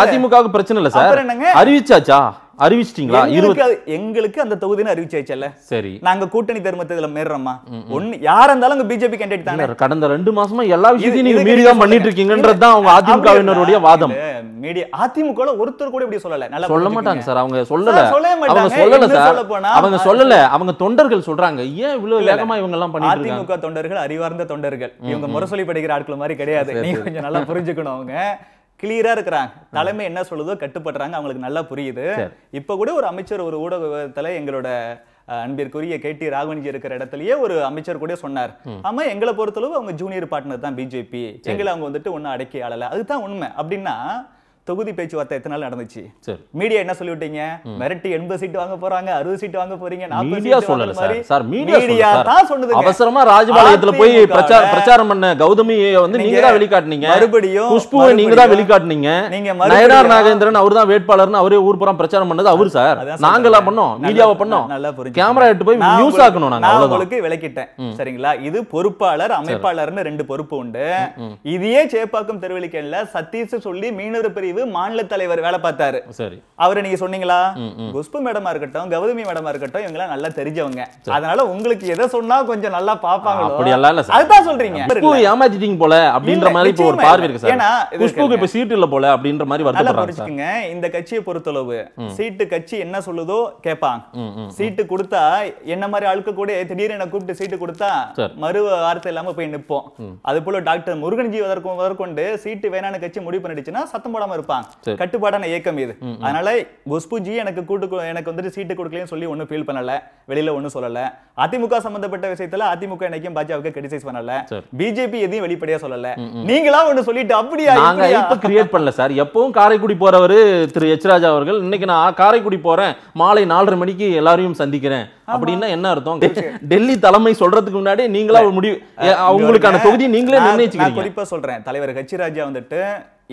அதிமுக
பிரச்சனை இல்ல சார் அறிவிச்சாச்சா அறிவிச்சிட்டீங்களா இருபது
எங்களுக்கு அந்த தொகுதினு அறிவிச்சாச்சுல்ல சரி நாங்க கூட்டணி தர்மத்துல மீறோமா ஒண்ணு யாரா இருந்தாலும் அங்க பிஜேபி கேண்டிடேட் தானே கடந்த ரெண்டு மாசமா எல்லா விஷயத்தையும் நீங்க மீறி தான் பண்ணிட்டு இருக்கீங்கன்றது தான் அவங்க அதிமுகவினருடைய வாதம் மீடியா அதிமுக ஒருத்தர் கூட இப்படி சொல்லல நல்லா சொல்ல மாட்டாங்க சார்
அவங்க சொல்லல அவங்க சொல்லல சார் அவங்க சொல்லல அவங்க தொண்டர்கள் சொல்றாங்க ஏன் இவ்வளவு வேகமா இவங்க எல்லாம் பண்ணிட்டு இருக்காங்க அதிமுக
தொண்டர்கள் அறிவார்ந்த தொண்டர்கள் இவங்க முரசொலி படிக்கிற ஆட்கள் மாதிரி கிடையாது நீங்க கொஞ்சம் நல்லா புரிஞ்சுக்கணும் அவங்க கிளியரா இருக்கிறாங்க தலைமை என்ன சொல்லுதோ கட்டுப்படுறாங்க அவங்களுக்கு நல்லா புரியுது இப்ப கூட ஒரு அமைச்சர் ஒரு ஊடக எங்களோட அன்பிற்குரிய கே டி ராகவன்ஜி இருக்கிற இடத்துலயே ஒரு அமைச்சர் கூட சொன்னார் ஆமா எங்களை பொறுத்தளவு அவங்க ஜூனியர் பார்ட்னர் தான் பிஜேபி எங்களை அவங்க வந்துட்டு ஒன்னும் அடக்கி ஆளல அதுதான் உண்மை அப்படின்னா தொகுதி பேச்சுவார்த்தை எத்தனை நாள் நடந்துச்சு மீடியா என்ன சொல்லிவிட்டீங்க மிரட்டி எண்பது சீட் வாங்க போறாங்க அறுபது சீட் வாங்க போறீங்க மீடியா சொல்லல சார் மீடியா தான் சொன்னது அவசரமா ராஜபாளையத்துல போய் பிரச்சாரம்
பிரச்சாரம் பண்ண கௌதமி வந்து நீங்க தான் வெளிக்காட்டுனீங்க மறுபடியும் குஷ்புவை நீங்க தான் வெளிக்காட்டினீங்க நீங்க நயனார் நாகேந்திரன் அவர் தான் வேட்பாளர்னு அவரே ஊர் புறம் பிரச்சாரம் பண்ணது அவர் சார் நாங்களா பண்ணோம் மீடியாவை பண்ணோம் நல்லா புரியும் கேமரா எடுத்து போய் நியூஸ் ஆக்கணும் நாங்க அவ்வளவுக்கு
விளக்கிட்டேன் சரிங்களா இது பொறுப்பாளர் அமைப்பாளர்னு ரெண்டு பொறுப்பு உண்டு இதையே சேப்பாக்கம் தெருவெளிக்கல சத்தீஷ் சொல்லி மீனவர் பிரிவு பிரிவு மாநில தலைவர் வேலை பார்த்தாரு சரி அவரை நீங்க சொன்னீங்களா குஷ்பு மேடமா இருக்கட்டும் கௌதமி மேடமா இருக்கட்டும் இவங்க எல்லாம் நல்லா தெரிஞ்சவங்க அதனால உங்களுக்கு எதை சொன்னா கொஞ்சம் நல்லா பாப்பாங்க அப்படி எல்லாம் இல்ல அதுதான் சொல்றீங்க
ஏமாத்திட்டீங்க போல அப்படின்ற மாதிரி இப்போ ஒரு பார்வை இருக்கு சார் ஏன்னா குஷ்புக்கு இப்ப சீட்டு இல்ல போல அப்படின்ற மாதிரி வருத்தப்படுறாங்க
இந்த கட்சியை பொறுத்தளவு சீட்டு கட்சி என்ன சொல்லுதோ கேட்பாங்க சீட்டு கொடுத்தா என்ன மாதிரி ஆளுக்கு கூட திடீர்னு கூப்பிட்டு சீட்டு கொடுத்தா மறு வார்த்தை இல்லாம போய் நிப்போம் அது போல டாக்டர் முருகன்ஜி ஜி வதற்கொண்டு சீட்டு வேணான கட்சி முடிவு பண்ணிடுச்சுன்னா சத்தம் போடாம இருப்போம் கொடுப்பான் கட்டுப்பாடான இயக்கம் இது அதனால குஸ்புஜி எனக்கு கூட்டு எனக்கு வந்துட்டு சீட்டு கொடுக்கலன்னு சொல்லி ஒன்றும் ஃபீல் பண்ணல வெளியில ஒன்றும் சொல்லல அதிமுக சம்பந்தப்பட்ட விஷயத்துல அதிமுக என்னைக்கும் பாஜகவுக்கு கிரிட்டிசைஸ் பண்ணல பிஜேபி எதையும் வெளிப்படையா சொல்லல நீங்களா ஒண்ணு சொல்லிட்டு அப்படியா நாங்க இப்ப கிரியேட்
பண்ணல சார் எப்பவும் காரைக்குடி போறவர் திரு எச் ராஜா அவர்கள் இன்னைக்கு நான் காரைக்குடி போறேன் மாலை நாலரை மணிக்கு எல்லாரையும் சந்திக்கிறேன் அப்படின்னா என்ன அர்த்தம் டெல்லி தலைமை சொல்றதுக்கு முன்னாடி நீங்களா முடிவு அவங்களுக்கான தொகுதி நீங்களே நிர்ணயிச்சுக்கிறீங்க குறிப்பா
சொல்றேன் தலைவர் ஹெச் ராஜா வந்துட்டு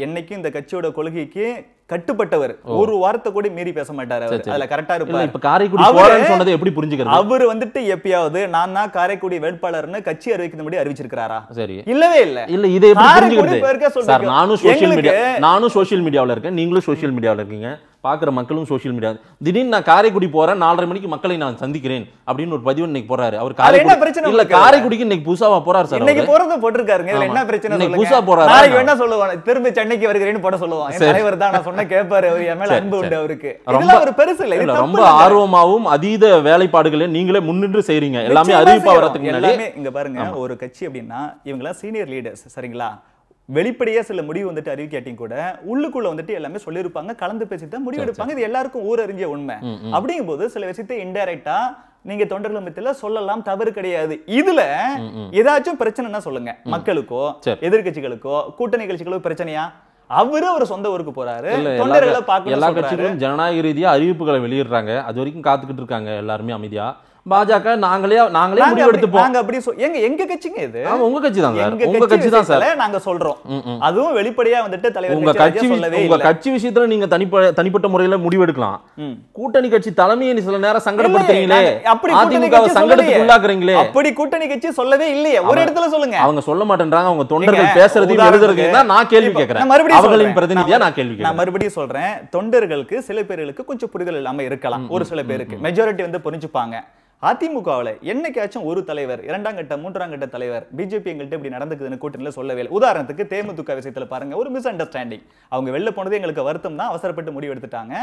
என்னைக்கும் இந்த கட்சியோட கொள்கைக்கு கட்டுப்பட்டவர் ஒரு வார்த்தை கூட மீறி பேச மாட்டாரு அதுல கரெக்டா இருப்பாரு இப்ப காரைக்குடி போறேன்னு சொன்னது எப்படி
புரிஞ்சுக்கிறது அவர்
வந்துட்டு எப்பயாவது நான் தான் காரைக்குடி வேட்பாளர்னு கட்சி முடி அறிவிச்சிருக்காரா சரி இல்லவே இல்ல இல்ல இதை புரிஞ்சுக்கிறது சார் நானும் சோஷியல் மீடியா
நானும் சோஷியல் மீடியாவுல இருக்கேன் நீங்களும் சோஷியல் மீடியாவில் இருக்கீங்க பாக்குற மக்களும் சோஷியல் மீடியா திடீர்னு நான் காரைக்குடி போறேன் நாலரை மணிக்கு மக்களை நான் சந்திக்கிறேன் அப்படின்னு ஒரு பதிவு இன்னைக்கு போறாரு அவர் காரைக்குடி பிரச்சனை இல்ல காரைக்குடிக்கு இன்னைக்கு புதுசாவா போறாரு சார் இன்னைக்கு
போறது போட்டிருக்காருங்க என்ன பிரச்சனை புதுசா போறாரு என்ன சொல்லுவாங்க திரும்ப சென்னைக்கு வருகிறேன்னு போட சொல்லுவாங்க தலைவர் தான் சொன்னா கேட்பாரு என் மேல அன்பு உண்டு அவருக்கு ரொம்ப ஒரு பெருசு இல்ல ரொம்ப
ஆர்வமாவும் அதீத வேலைப்பாடுகளையும் நீங்களே முன்னின்று செய்றீங்க எல்லாமே அறிவிப்பா வரதுக்கு எல்லாமே
இங்க பாருங்க ஒரு கட்சி அப்படின்னா இவங்களாம் சீனியர் லீடர்ஸ் சரிங்களா வெளிப்படையா சில முடிவு வந்துட்டு அறிவிக்காட்டியும் கூட உள்ளுக்குள்ள வந்துட்டு எல்லாமே சொல்லியிருப்பாங்க கலந்து பேசிட்டு முடிவு எடுப்பாங்க இது எல்லாருக்கும் ஊரறிஞ்ச உண்மை அப்படிங்கும் போது சில விஷயத்தை இன்டைரக்டா நீங்க தொண்டர்கள் மத்தியில சொல்லலாம் தவறு கிடையாது இதுல ஏதாச்சும் பிரச்சனைனா சொல்லுங்க மக்களுக்கோ எதிர்கட்சிகளுக்கோ கூட்டணி கட்சிகளோ பிரச்சனையா அவரு அவர் சொந்த ஊருக்கு போறாரு தொண்டர்களை பார்க்க எல்லா கட்சிகளும்
ஜனநாயக ரீதியா அறிவிப்புகளை வெளியிடுறாங்க அது வரைக்கும் காத்துக்கிட்டு இருக்காங்க எல்லாருமே அமைதியா
பாஜக நாங்களே நாங்களே முடிவெடுத்துப்போம் நாங்க அப்படி எங்க எங்க கட்சிங்க இது உங்க
கட்சி தான் சார் உங்க கட்சி தான் சார்
நாங்க சொல்றோம் அதுவும் வெளிப்படையா வந்துட்டு தலைவர் உங்க கட்சி உங்க கட்சி
விஷயத்துல நீங்க தனிப்பட்ட தனிப்பட்ட முறையில முடிவெடுக்கலாம்
கூட்டணி கட்சி தலைமையை சில நேரம் சங்கடப்படுத்துறீங்களே அப்படி அதிமுக சங்கடத்துக்கு உள்ளாக்குறீங்களே அப்படி கூட்டணி கட்சி சொல்லவே இல்லையே ஒரு இடத்துல சொல்லுங்க அவங்க
சொல்ல மாட்டேன்றாங்க அவங்க தொண்டர்கள் பேசுறதையும் எழுதுறதையும் தான் நான் கேள்வி கேட்கறேன் மறுபடியும் அவர்களின் பிரதிநிதியா நான் கேள்வி நான்
மறுபடியும் சொல்றேன் தொண்டர்களுக்கு சில பேர்களுக்கு கொஞ்சம் புரிதல் இல்லாம இருக்கலாம் ஒரு சில பேருக்கு மெஜாரிட்டி வந்து புரிஞ்சுப்பாங்க அதிமுகவில் என்னைக்காச்சும் ஒரு தலைவர் இரண்டாம் கட்ட மூன்றாம் கட்ட தலைவர் பிஜேபி எங்கள்கிட்ட இப்படி நடந்துக்குதுன்னு கூட்டணியில் சொல்லவே இல்லை உதாரணத்துக்கு தேமுதிக விஷயத்தில் பாருங்க ஒரு மிஸ் அண்டர்ஸ்டாண்டிங் அவங்க வெளில போனது எங்களுக்கு வருத்தம் தான் அவசரப்பட்டு முடிவு எடுத்துட்டாங்க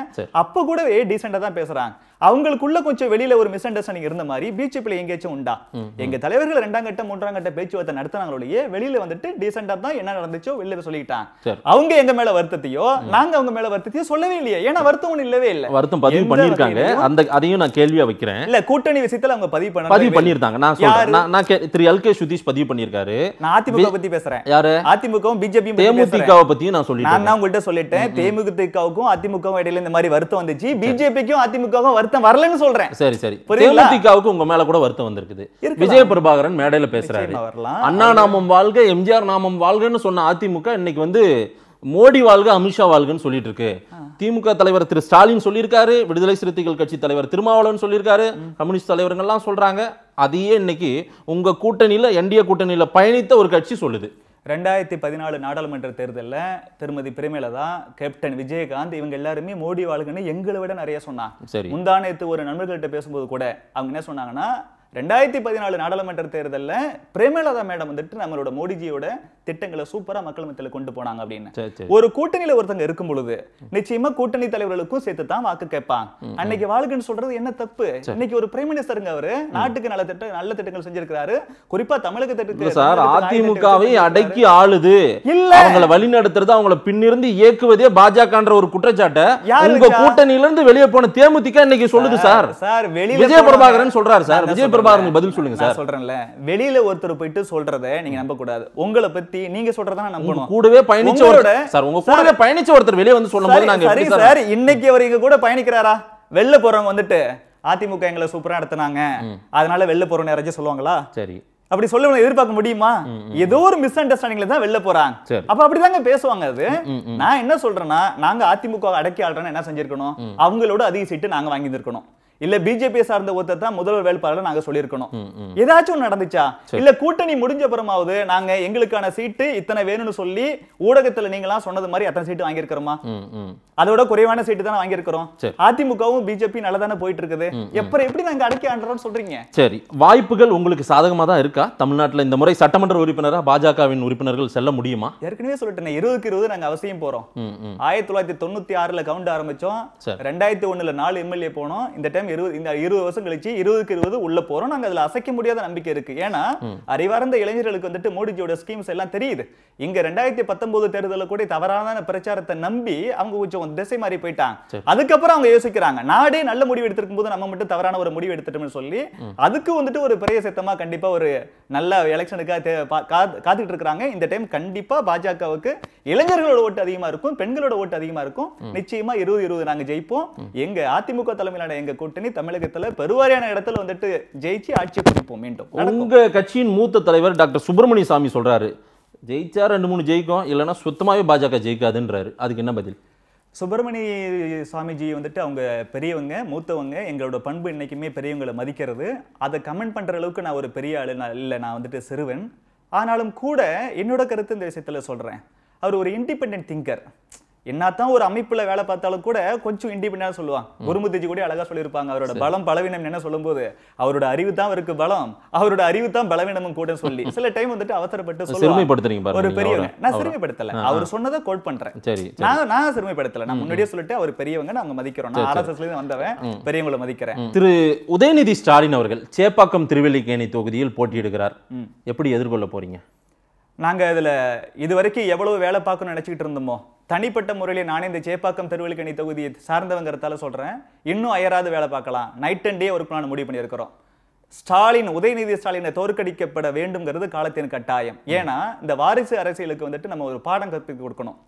அப்போ கூட டீசெண்டாக தான் பேசுகிறாங்க அவங்களுக்குள்ள கொஞ்சம் வெளியில ஒரு மிஸ் அண்டர்ஸ்டாண்டிங் இருந்த மாதிரி பிஜேபியில எங்கேயாச்சும் உண்டா எங்க தலைவர்கள் ரெண்டாம் கட்ட மூன்றாம் கட்ட பேச்சுவார்த்தை நடத்தினாங்களோடய வெளியில வந்துட்டு டீசெண்டா தான் என்ன நடந்துச்சோ வெளியில சொல்லிக்கிட்டாங்க அவங்க எங்க மேல வருத்தத்தையோ நாங்க அவங்க மேல வருத்தத்தையோ சொல்லவே இல்லையே ஏன்னா வருத்தம் இல்லவே இல்லை வருத்தம் பதிவு பண்ணிருக்காங்க அந்த
அதையும் நான் கேள்வியா வைக்கிறேன்
இல்ல கூட்டணி விஷயத்துல அவங்க பதிவு பண்ண பதிவு பண்ணிருந்தாங்க
நான் திரு எல் கே
சுதீஷ் பதிவு பண்ணியிருக்காரு நான் அதிமுக பத்தி பேசுறேன் யாரு அதிமுகவும் பிஜேபி தேமுதிக பத்தியும் நான் சொல்லிட்டேன் நான் உங்கள்கிட்ட சொல்லிட்டேன் தேமுதிகவுக்கும் அதிமுகவும் இடையில இந்த மாதிரி வருத்தம் வந்துச்சு பிஜேபிக்கும் அதிமுகவும் வருத்தம் வருத்தம் வரலன்னு சொல்றேன்
சரி சரி தேமுதிகாவுக்கு உங்க மேல கூட வருத்தம் வந்திருக்குது விஜய பிரபாகரன் மேடையில பேசுறாரு அண்ணா நாமம் வாழ்க எம்ஜிஆர் நாமம் வாழ்கன்னு சொன்ன அதிமுக இன்னைக்கு வந்து மோடி வாழ்க அமித்ஷா வாழ்கன்னு சொல்லிட்டு இருக்கு திமுக தலைவர் திரு ஸ்டாலின் சொல்லியிருக்காரு விடுதலை சிறுத்தைகள் கட்சி தலைவர் திருமாவளவன் சொல்லியிருக்காரு கம்யூனிஸ்ட் தலைவர்கள்லாம் சொல்றாங்க அதையே இன்னைக்கு உங்க கூட்டணியில என்டிஏ கூட்டணியில பயணித்த ஒரு கட்சி சொல்லுது
ரெண்டாயிரத்தி பதினாலு நாடாளுமன்ற தேர்தலில் திருமதி பிரேமலதா கேப்டன் விஜயகாந்த் இவங்க எல்லாருமே மோடி வாழ்கன்னு எங்களை விட நிறைய சொன்னாங்க முந்தானத்து ஒரு நண்பர்கள்ட்ட பேசும்போது கூட அவங்க என்ன சொன்னாங்கன்னா ரெண்டாயிரத்தி பதினாலு நாடாளுமன்ற தேர்தலில் பிரேமலதா மேடம் வந்துட்டு நம்மளோட மோடிஜியோட திட்டங்களை சூப்பரா மக்கள் மத்தியில கொண்டு போனாங்க அப்படின்னு ஒரு கூட்டணியில ஒருத்தங்க இருக்கும் பொழுது நிச்சயமா கூட்டணி தலைவர்களுக்கும் சேர்த்து தான் வாக்கு கேட்பாங்க அன்னைக்கு வாழ்க்கைன்னு சொல்றது என்ன தப்பு இன்னைக்கு ஒரு பிரைம் மினிஸ்டருங்க அவரு நாட்டுக்கு நல்ல திட்டம் நல்ல திட்டங்கள் செஞ்சிருக்கிறாரு குறிப்பா தமிழக சார் அதிமுகவை
அடக்கி ஆளுது இல்ல அவங்களை வழி நடத்துறது அவங்கள பின்னிருந்து இயக்குவதே பாஜகன்ற ஒரு குற்றச்சாட்டை உங்க கூட்டணியில இருந்து வெளியே போன தேமுதிக இன்னைக்கு சொல்லுது சார்
சார் வெளியில விஜய பிரபாகரன் சொல்றாரு சார் விஜய பிரபாகரன் பதில் சொல்லுங்க சார் சொல்றேன்ல வெளியில ஒருத்தர் போயிட்டு சொல்றதை நீங்க நம்ப கூடாது உங்களை பத்தி நீங்க நம்பணும் கூடவே
சார் உங்க கூடவே ஒருத்தர் வெளியே வந்து நாங்க சரி சார்
இன்னைக்கு கூட பயணிக்கிறாரா வெளில போறவங்க வந்துட்டு அதிமுக எங்களை சூப்பரா நடத்தினாங்க அதனால வெளில போறோம் யாராச்சும் சொல்லுவாங்களா சரி அப்படி சொல்ல எதிர்பார்க்க முடியுமா ஏதோ ஒரு மிஸ் அண்டர்ஸ்டாண்டிங்ல தான் வெளில போறாங்க அப்ப அப்படிதாங்க பேசுவாங்க அது நான் என்ன சொல்றேன்னா நாங்க அதிமுக அடக்கி ஆள்றோம்னு என்ன செஞ்சிருக்கணும் அவங்களோட அதிக சீட்டு நாங்க வாங்கி இருக்கணும் இல்ல பிஜேபி சார்ந்த ஒருத்தர் தான் முதல்வர் வேட்பாளர் நாங்க சொல்லியிருக்கணும் ஏதாச்சும் நடந்துச்சா இல்ல கூட்டணி முடிஞ்ச பிறமாவது நாங்க எங்களுக்கான சீட்டு இத்தனை வேணும்னு சொல்லி ஊடகத்துல நீங்க எல்லாம் சொன்னது மாதிரி அத்தனை சீட்டு வாங்கியிருக்கிறோமா அதோட குறைவான சீட்டு தான் வாங்கியிருக்கிறோம் அதிமுகவும் பிஜேபி நல்லா தானே போயிட்டு இருக்குது எப்ப எப்படி நாங்க அடக்கி ஆண்டுறோம் சொல்றீங்க
சரி வாய்ப்புகள் உங்களுக்கு சாதகமா தான் இருக்கா தமிழ்நாட்டுல இந்த முறை சட்டமன்ற உறுப்பினரா பாஜகவின் உறுப்பினர்கள் செல்ல முடியுமா
ஏற்கனவே சொல்லிட்டு இருபதுக்கு இருபது நாங்க அவசியம் போறோம் ஆயிரத்தி தொள்ளாயிரத்தி தொண்ணூத்தி ஆறுல கவுண்ட் ஆரம்பிச்சோம் ரெண்டாயிரத்தி ஒண்ணுல நாலு எம்எல்ஏ போனோம் இந்த டைம் இருபது இந்த இருபது வருஷம் கழிச்சு இருபதுக்கு இருபது உள்ள அசைக்க முடியாத நம்பிக்கை இருக்கு ஏன்னா அறிவார்ந்த இளைஞர்களுக்கு வந்துட்டு மோடிஜியோட ஸ்கீம்ஸ் எல்லாம் தெரியுது இங்க ரெண்டாயிரத்தி பத்தொன்பது தேர்தலில் கூட தவறான பிரச்சாரத்தை நம்பி அவங்க கொஞ்சம் திசை மாறி போயிட்டாங்க அதுக்கப்புறம் அவங்க யோசிக்கிறாங்க நாடே நல்ல முடிவு எடுத்திருக்கும் போது நம்ம மட்டும் தவறான ஒரு முடிவு சொல்லி அதுக்கு வந்துட்டு ஒரு பெரிய சித்தமா கண்டிப்பா ஒரு நல்ல எலெக்ஷனுக்காக காத்துட்டு இருக்கிறாங்க இந்த டைம் கண்டிப்பா பாஜகவுக்கு இளைஞர்களோட ஓட்டு அதிகமா இருக்கும் பெண்களோட ஓட்டு அதிகமா இருக்கும் நிச்சயமா இருபது இருபது நாங்க ஜெயிப்போம் எங்க அதிமுக தலைமையிலான எங்க கூட்டணி கூட்டணி தமிழகத்துல பெருவாரியான இடத்துல வந்துட்டு ஜெயிச்சு ஆட்சி பிடிப்போம் மீண்டும்
உங்க கட்சியின் மூத்த தலைவர் டாக்டர் சுப்பிரமணிய சாமி சொல்றாரு ஜெயிச்சா ரெண்டு மூணு ஜெயிக்கும் இல்லைன்னா சுத்தமாகவே பாஜக ஜெயிக்காதுன்றாரு அதுக்கு என்ன பதில்
சுப்பிரமணி சுவாமிஜி வந்துட்டு அவங்க பெரியவங்க மூத்தவங்க எங்களோட பண்பு என்றைக்குமே பெரியவங்களை மதிக்கிறது அதை கமெண்ட் பண்ணுற அளவுக்கு நான் ஒரு பெரிய ஆள் நான் இல்லை நான் வந்துட்டு சிறுவன் ஆனாலும் கூட என்னோட கருத்து இந்த விஷயத்தில் சொல்கிறேன் அவர் ஒரு இண்டிபெண்ட் திங்கர் என்னத்தான் ஒரு அமைப்புல வேலை பார்த்தாலும் கூட கொஞ்சம் இண்டிபெண்டா சொல்லுவான் குருமுதிஜி கூட அழகா சொல்லியிருப்பாங்க அவரோட பலம் பலவீனம் என்ன சொல்லும்போது அவரோட அறிவு தான் அவருக்கு பலம் அவரோட அறிவு தான் பலவீனமும் கூட சொல்லி சில டைம் வந்துட்டு அவசரப்பட்டு ஒரு பெரியவங்க நான் சிறுமைப்படுத்தல அவர் சொன்னதை கோட் பண்றேன் நான் நான் சிறுமைப்படுத்தல நான் முன்னாடியே சொல்லிட்டு அவர் பெரியவங்க நாங்க மதிக்கிறோம் நான் ஆர்எஸ்எஸ்ல வந்தவன் பெரியவங்களை மதிக்கிறேன்
திரு உதயநிதி ஸ்டாலின் அவர்கள் சேப்பாக்கம் திருவெல்லிக்கேணி தொகுதியில் போட்டியிடுகிறார் எப்படி எதிர்கொள்ள போறீங்க
நாங்கள் இதில் இது வரைக்கும் எவ்வளோ வேலை பார்க்கணும்னு நினச்சிக்கிட்டு இருந்தோமோ தனிப்பட்ட முறையில் நானே இந்த சேப்பாக்கம் திருவள்ளிக்கணி தொகுதியை சார்ந்தவங்கிறதால சொல்கிறேன் இன்னும் அயராது வேலை பார்க்கலாம் நைட் அண்ட் டே ஒரு பிளான் முடிவு பண்ணியிருக்கிறோம் ஸ்டாலின் உதயநிதி ஸ்டாலினை தோற்கடிக்கப்பட வேண்டும்ங்கிறது காலத்தின் கட்டாயம் ஏன்னா இந்த வாரிசு அரசியலுக்கு வந்துட்டு நம்ம ஒரு பாடம் கற்பித்து கொடுக்கணும்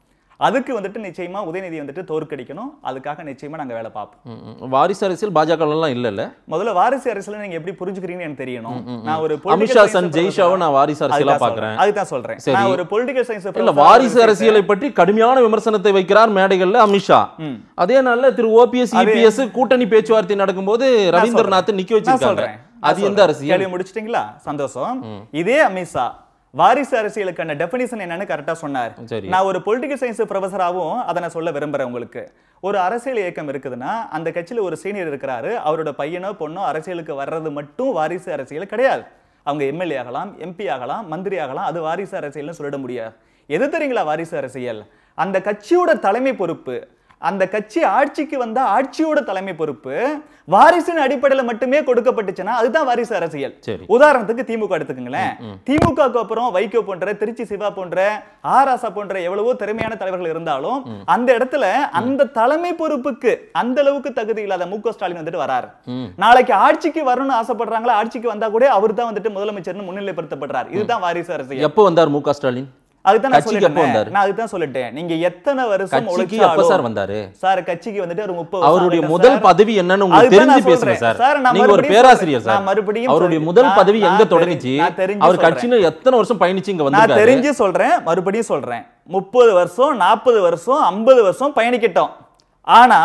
அதுக்கு வந்துட்டு நிச்சயமா உதயநிதி வந்துட்டு தோற்கடிக்கணும் அதுக்காக நிச்சயமா நாங்க வேலை
பார்ப்போம் வாரிசு அரசியல் பாஜக எல்லாம் இல்ல இல்ல
முதல்ல வாரிசு அரசியல் நீங்க எப்படி புரிஞ்சுக்கிறீங்கன்னு எனக்கு தெரியணும் நான் ஒரு அமித்ஷா சன் ஜெய்ஷாவும்
நான் வாரிசு அரசியலா பாக்குறேன் அதுதான் சொல்றேன் நான் ஒரு பொலிட்டிக்கல் சயின்ஸ் இல்ல வாரிசு அரசியலை பற்றி கடுமையான விமர்சனத்தை வைக்கிறார் மேடைகள்ல அமித்ஷா அதே நாள்ல திரு ஓபிஎஸ் இபிஎஸ் e கூட்டணி பேச்சுவார்த்தை நடக்கும்போது ரவீந்திரநாத் நிக்க வச்சிருக்காங்க அது எந்த அரசியல்
முடிச்சிட்டீங்களா சந்தோஷம் இதே அமித்ஷா வாரிசு அரசியலுக்கான டெபினிஷன் என்னன்னு கரெக்டாக சொன்னார் நான் ஒரு பொலிட்டிக்கல் சயின்ஸ் ப்ரொஃபஸராகவும் அதை நான் சொல்ல விரும்புகிறேன் உங்களுக்கு ஒரு அரசியல் இயக்கம் இருக்குதுன்னா அந்த கட்சியில் ஒரு சீனியர் இருக்கிறாரு அவரோட பையனோ பொண்ணோ அரசியலுக்கு வர்றது மட்டும் வாரிசு அரசியல் கிடையாது அவங்க எம்எல்ஏ ஆகலாம் எம்பி ஆகலாம் மந்திரி ஆகலாம் அது வாரிசு அரசியல்னு சொல்லிட முடியாது எது தெரியுங்களா வாரிசு அரசியல் அந்த கட்சியோட தலைமை பொறுப்பு அந்த கட்சி ஆட்சிக்கு வந்தால் ஆட்சியோட தலைமை பொறுப்பு வாரிசின் அடிப்படையில் மட்டுமே கொடுக்கப்பட்டுச்சுன்னா அதுதான் வாரிசு அரசியல் உதாரணத்துக்கு திமுக எடுத்துக்கங்களேன் திமுக அப்புறம் வைகோ போன்ற திருச்சி சிவா போன்ற ஆராசா போன்ற எவ்வளவோ திறமையான தலைவர்கள் இருந்தாலும் அந்த இடத்துல அந்த தலைமை பொறுப்புக்கு அந்த அளவுக்கு தகுதி இல்லாத மு ஸ்டாலின் வந்துட்டு வராரு நாளைக்கு ஆட்சிக்கு வரணும்னு ஆசைப்படுறாங்களா ஆட்சிக்கு வந்தா கூட அவர் தான் வந்துட்டு முதலமைச்சர்னு முன்னிலைப்படுத்தப்படுறார் இதுதான் வாரிசு அரசியல்
எப்போ வந்தார் மு ஸ்டாலின் அதுதான்
நான் சொல்லிட்டேன் நீங்க எத்தனை வருஷம் சார் வந்தாரு சார் கட்சிக்கு வந்துட்டு அவருடைய முதல்
பதவி என்னன்னு உங்களுக்கு சார் ஒரு பேராசிரியர் சார் மறுபடியும் அவருடைய முதல் பதவி எங்க எத்தனை வருஷம்
நான் தெரிஞ்சு சொல்றேன் மறுபடியும் சொல்றேன் வருஷம் வருஷம் வருஷம் ஆனா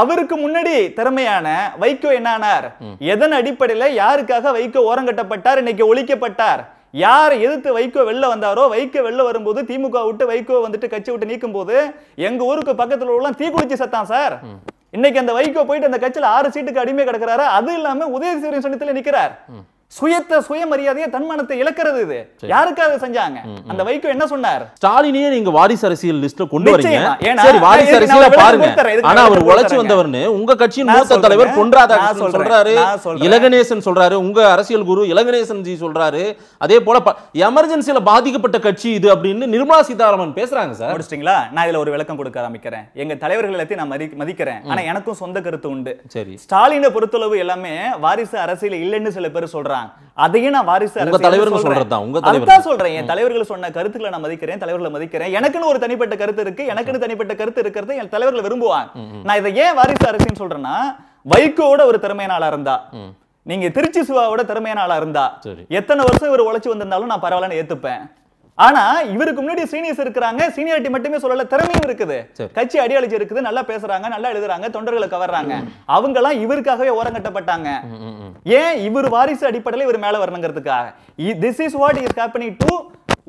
அவருக்கு முன்னாடி திறமையான வைகோ என்னானார் எதன் அடிப்படையில யாருக்காக வைகோ ஓரங்கட்டப்பட்டார் இன்னைக்கு ஒழிக்கப்பட்டார் யார் எதிர்த்து வைகோ வெளில வந்தாரோ வைகோ வெளில வரும்போது திமுக விட்டு வைகோ வந்துட்டு கட்சி விட்டு நீக்கும் போது எங்க ஊருக்கு பக்கத்துல உள்ள தீக்குளிச்சு சத்தான் சார் இன்னைக்கு அந்த வைகோ போயிட்டு அந்த கட்சியில ஆறு சீட்டுக்கு அடிமை கிடக்கிறாரு அது இல்லாம உதயசூரியன் சொன்னத்துல நிக்கிறார் சுயத்தை சுயமரியாதையை தன்மானத்தை இழக்கிறது இது யாருக்கு அதை செஞ்சாங்க அந்த வைகோ என்ன சொன்னார்
ஸ்டாலினே நீங்க வாரிசு அரசியல் லிஸ்ட்ல கொண்டு வரீங்க சரி வாரிசு அரசியல பாருங்க ஆனா அவர் உழைச்சு வந்தவர்னு உங்க கட்சியின் மூத்த தலைவர் பொன்ராதாகிருஷ்ணன் சொல்றாரு இலகணேசன் சொல்றாரு உங்க அரசியல் குரு இலகணேசன் ஜி சொல்றாரு அதே போல
எமர்ஜென்சியில பாதிக்கப்பட்ட கட்சி இது அப்படின்னு நிர்மலா சீதாராமன் பேசுறாங்க சார் முடிச்சிட்டீங்களா நான் இதுல ஒரு விளக்கம் கொடுக்க ஆரம்பிக்கிறேன் எங்க தலைவர்கள் எல்லாத்தையும் நான் மதிக்கிறேன் ஆனா எனக்கும் சொந்த கருத்து உண்டு சரி ஸ்டாலினை பொறுத்தளவு எல்லாமே வாரிசு அரசியல் இல்லைன்னு சில பேர் சொல்றாங்க சொல்றாங்க அதையும் நான் வாரிசு உங்க தலைவர்கள் சொல்றதுதான் உங்க தலைவர் சொல்றேன் என் தலைவர்கள் சொன்ன கருத்துக்களை நான் மதிக்கிறேன் தலைவர்களை மதிக்கிறேன் எனக்குன்னு ஒரு தனிப்பட்ட கருத்து இருக்கு எனக்குன்னு தனிப்பட்ட கருத்து இருக்கிறது என் தலைவர்கள் விரும்புவாங்க நான் இதை ஏன் வாரிசு அரசுன்னு சொல்றேன்னா வைகோட ஒரு திறமையாளா இருந்தா நீங்க திருச்சி சிவாவோட திறமையாளா இருந்தா எத்தனை வருஷம் இவர் உழைச்சு வந்திருந்தாலும் நான் பரவாயில்லன்னு ஏத்துப்பேன் ஆனா இவருக்கு முன்னாடி சீனியர்ஸ் இருக்கிறாங்க சீனியாரிட்டி மட்டுமே சொல்லல திறமையும் இருக்குது கட்சி அடியாளஜி இருக்குது நல்லா பேசுறாங்க நல்லா எழுதுறாங்க தொண்டர்களை கவர்றாங்க அவங்க எல்லாம் இவருக்காகவே ஓரம் கட்டப்பட்டாங்க ஏன் இவர் வாரிசு அடிப்படையில் இவர் மேல வரணுங்கிறதுக்காக this is what is happening to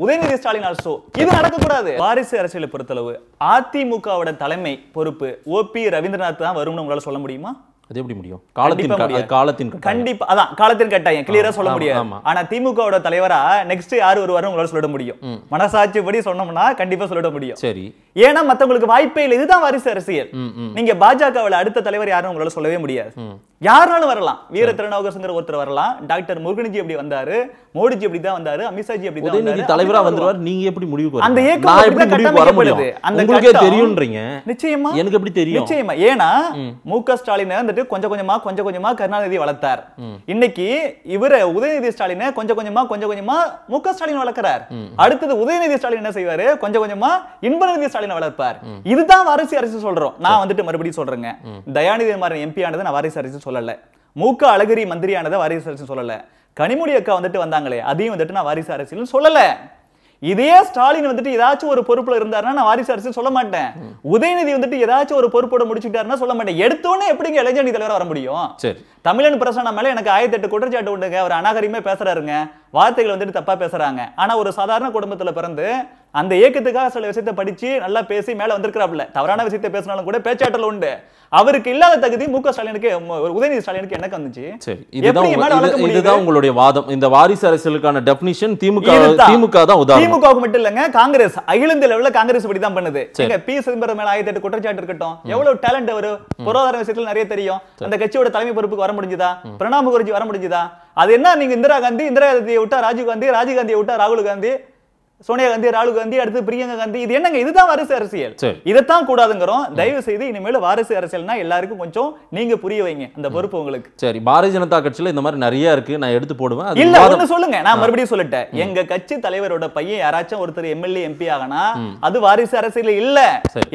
Udhayanidhi Stalin also இது நடக்கக்கூடாது வாரிசு அரசியலை பொறுத்தளவு அதிமுகவோட தலைமை பொறுப்பு ஓ பி ரவீந்திரநாத் தான் வரும்னு உங்களால சொல்ல முடியுமா அது எப்படி முடியும் காலத்தின் காலத்தின் கண்டிப்பா அதான் காலத்தின் கட்டாயம் கிளியரா சொல்ல முடியாது ஆனா திமுகவோட தலைவரா நெக்ஸ்ட் யார் வருவாரு உங்களால சொல்லிட முடியும் மனசாட்சி படி சொன்னோம்னா கண்டிப்பா சொல்லிட முடியும் சரி ஏன்னா மத்தவங்களுக்கு வாய்ப்பே இல்லை இதுதான் வாரிசு அரசியல் நீங்க பாஜகவில் அடுத்த தலைவர் யாரும் உங்களால சொல்லவே முடியாது யாருனாலும் வரலாம் வீர திருநாவுகர் ஒருத்தர் வரலாம் டாக்டர் முருகன்ஜி எப்படி வந்தாரு மோடிஜி எப்படி தான் வந்தாரு அமித்ஷாஜி எப்படி தான் தலைவரா வந்துருவார்
நீங்க எப்படி முடிவு அந்த ஏக்கம் எப்படி முடிவு வர முடியும் அந்த உங்களுக்கே தெரியும்ன்றீங்க நிச்சயமா எனக்கு எப்படி தெரியும் நிச்சயமா ஏன்னா
மு க ஸ்டாலின் வந்துட்டு கொஞ்சம் கொஞ்சமா கொஞ்சம் கொஞ்சமா கருணாநிதி வளர்த்தார் இன்னைக்கு இவர உதயநிதி ஸ்டாலின் கொஞ்சம் கொஞ்சமா கொஞ்சம் கொஞ்சமா மு க ஸ்டாலின் வளர்க்கிறார் அடுத்தது உதயநிதி ஸ்டாலின் என்ன செய்வாரு கொஞ்சம் கொஞ்சமா இன்பநிதி ஸ்டாலின் வளர்ப்பார் இதுதான் வாரிசு அரசு சொல்றோம் நான் வந்துட்டு மறுபடியும் சொல்றேங்க தயாநிதி மாதிரி எம்பி ஆனது நான் வாரிசு அரசு சொல்லலை மூக்க அழகிரி மந்திரியானதை வாரிசு அரசியல் சொல்லலை கனிமொழி அக்கா வந்துட்டு வந்தாங்களே அதையும் வந்துட்டு நான் வாரிசு அரசியல் சொல்லலை இதே ஸ்டாலின் வந்துட்டு ஏதாச்சும் ஒரு பொறுப்புல இருந்தாருன்னா நான் வாரிசு அரசு சொல்ல மாட்டேன் உதயநிதி வந்துட்டு ஏதாச்சும் ஒரு பொறுப்போட முடிச்சுட்டாருன்னா சொல்ல மாட்டேன் எடுத்தோன்னு எப்படிங்க இளைஞர் தலைவர் வர முடியும் தமிழன் பிரசனம் மேல எனக்கு ஆயிரத்தி எட்டு குற்றச்சாட்டு உண்டுங்க அவர் அனாகரியமே பேசுறாருங்க வார்த்தைகள் வந்துட்டு தப்பாக பேசுகிறாங்க ஆனால் ஒரு சாதாரண குடும்பத்தில் பிறந்து அந்த இயக்கத்துக்காக சில விஷயத்தை படித்து நல்லா பேசி மேலே வந்திருக்கிறாப்புல தவறான விஷயத்தை பேசினாலும் கூட பேச்சாற்றல் உண்டு அவருக்கு இல்லாத தகுதி மு க ஸ்டாலினுக்கு உதயநிதி ஸ்டாலினுக்கு எனக்கு வந்துச்சு
இதுதான் உங்களுடைய வாதம் இந்த வாரிசு அரசியலுக்கான டெபினிஷன் திமுக திமுக தான் உதாரணம் திமுக
மட்டும் இல்லங்க காங்கிரஸ் அகில இந்திய காங்கிரஸ் இப்படி தான் பண்ணுது பி சிதம்பரம் மேல ஆயிரத்தி எட்டு குற்றச்சாட்டு இருக்கட்டும் எவ்வளவு டேலண்ட் அவர் பொருளாதார விஷயத்துல நிறைய தெரியும் அந்த கட்சியோட தலைமை பொறுப்புக்கு வர முடிஞ்சுதா பிரணாப் முகர்ஜி வர முடிஞ்சுதா அது என்ன நீங்கள் இந்திரா காந்தி இந்திரா காந்தியை விட்டா ராஜீவ் காந்தி ராஜீவ் காந்தியை விட்டா ராகுல் காந்தி சோனியா காந்தி ராகுல் காந்தி அடுத்து பிரியங்கா காந்தி இது என்னங்க இதுதான் வாரிசு அரசியல் இதைத்தான் கூடாதுங்கிறோம் தயவு செய்து இனிமேல் வாரிசு அரசியல்னா எல்லாருக்கும் கொஞ்சம் நீங்க புரிய வைங்க அந்த பொறுப்பு உங்களுக்கு
சரி பாரதிய ஜனதா கட்சியில இந்த மாதிரி நிறைய இருக்கு நான் எடுத்து போடுவேன் இல்ல ஒண்ணு சொல்லுங்க நான் மறுபடியும்
சொல்லிட்டேன் எங்க கட்சி தலைவரோட பையன் யாராச்சும் ஒருத்தர் எம்எல்ஏ எம்பி ஆகனா அது வாரிசு அரசியல் இல்ல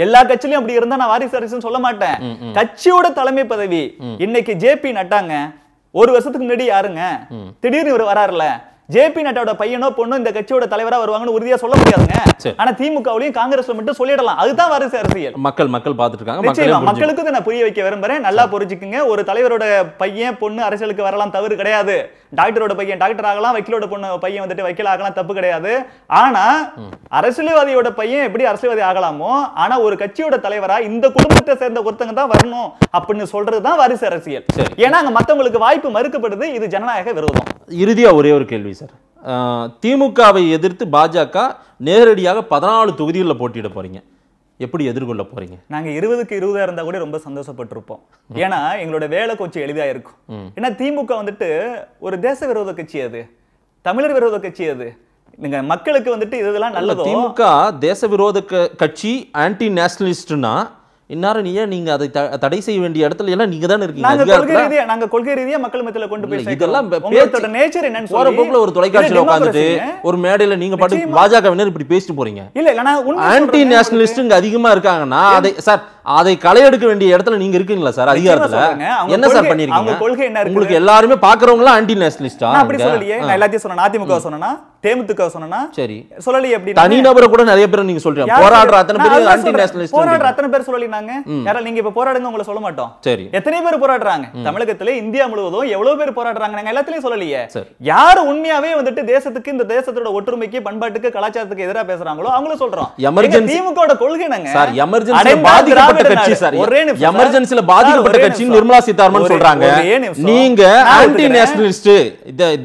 எல்லா கட்சியிலும் அப்படி இருந்தா நான் வாரிசு அரசுன்னு சொல்ல மாட்டேன் கட்சியோட தலைமை பதவி இன்னைக்கு ஜேபி நட்டாங்க ஒரு வருஷத்துக்கு முன்னாடி யாருங்க திடீர்னு இவர் வராருல ஜேபி நட்டாவோட பையனோ பொண்ணோ இந்த கட்சியோட தலைவரா வருவாங்கன்னு உறுதியா சொல்ல முடியாதுங்க ஆனா திமுகவுலயும் காங்கிரஸ்ல மட்டும் சொல்லிடலாம் அதுதான் வரிசை அரசியல்
மக்கள் மக்கள் பார்த்துட்டு இருக்காங்க மக்களுக்கு
நான் புரிய வைக்க விரும்புறேன் நல்லா புரிஞ்சுக்குங்க ஒரு தலைவரோட பையன் பொண்ணு அரசியலுக்கு வரலாம் தவறு கிடையாது டாக்டரோட பையன் டாக்டர் ஆகலாம் வக்கீலோட பொண்ணு பையன் வந்துட்டு வக்கீல் ஆகலாம் தப்பு கிடையாது ஆனா அரசியல்வாதியோட பையன் எப்படி அரசியல்வாதி ஆகலாமோ ஆனா ஒரு கட்சியோட தலைவரா இந்த குடும்பத்தை சேர்ந்த ஒருத்தங்க தான் வரணும் அப்படின்னு சொல்றதுதான் வரிசை அரசியல் ஏன்னா அங்க மத்தவங்களுக்கு வாய்ப்பு மறுக்கப்படுது இது ஜனநாயக விரோதம்
இறுதியா ஒரே ஒரு கேள்வி எப்படி சார் திமுகவை எதிர்த்து பாஜக நேரடியாக பதினாலு தொகுதிகளில் போட்டியிட போறீங்க எப்படி எதிர்கொள்ள
போறீங்க நாங்க இருபதுக்கு இருபதா இருந்தா கூட ரொம்ப சந்தோஷப்பட்டிருப்போம் ஏன்னா எங்களோட வேலை கொஞ்சம் எளிதா இருக்கும் ஏன்னா திமுக வந்துட்டு ஒரு தேச விரோத கட்சி அது தமிழர் விரோத கட்சி அது நீங்க மக்களுக்கு வந்துட்டு இதெல்லாம் நல்லது திமுக
தேச விரோத கட்சி ஆன்டி நேஷனலிஸ்ட்னா இன்னாரும் நீ ஏன் அதை தடை செய்ய வேண்டிய இடத்துல எல்லாம் நீங்க தானே இருக்கீங்க நாங்கள் கொள்கை ரீதியாக
நாங்கள் கொள்கை ரீதியாக மக்கள் மத்தியில் கொண்டு போய் இதெல்லாம் பேச்சோட நேச்சர் என்னன்னு போகிற போக்கில் ஒரு தொலைக்காட்சியில உட்கார்ந்து
ஒரு மேடையில நீங்க பாட்டு பாஜகவினர் இப்படி பேசிட்டு போறீங்க
இல்லை இல்லைனா ஆன்டி
நேஷனலிஸ்ட் இங்கே அதிகமாக இருக்காங்கன்னா அதை சார் அதை எடுக்க வேண்டிய இடத்துல நீங்க இருக்கீங்களா சார் அதிகாரத்துல என்ன சார் பண்ணிருக்கீங்க கொள்கை உங்களுக்கு எல்லாருமே பாக்குறவங்க ஆன்டி நேஷனலிஸ்டா அப்படி சொல்லலையே நான்
எல்லாத்தையும் சொன்னேன் அதிமுக சொன்னா தேமுதிக சொன்னா
சரி சொல்லலையே அப்படி தனிநபரை கூட நிறைய பேர் நீங்க சொல்றீங்க போராடுற அத்தனை பேர் ஆன்டி நேஷனலிஸ்ட் போராடுற
அத்தனை பேர் சொல்லினாங்க யாரா நீங்க இப்ப போராடுங்க உங்களை சொல்ல மாட்டோம் சரி எத்தனை பேர் போராடுறாங்க தமிழகத்துல இந்தியா முழுவதும் எவ்வளவு பேர் போராடுறாங்க நாங்க எல்லாத்துலயும் சொல்லலையே யார் உண்மையாவே வந்துட்டு தேசத்துக்கு இந்த தேசத்தோட ஒற்றுமைக்கு பண்பாட்டுக்கு கலாச்சாரத்துக்கு எதிராக பேசுறாங்களோ அவங்களும் சொல்றோம் எமர்ஜென்சி கொள்கை கொள்கைனங்க சார் எமர்ஜென்சி பாதிக்கப்பட்ட கட்சி சார் ஒரே எமர்ஜென்சில
பாதிக்கப்பட்ட கட்சி நிர்மலா சீதாராமன் சொல்றாங்க நீங்க ஆன்டி நேஷனலிஸ்ட்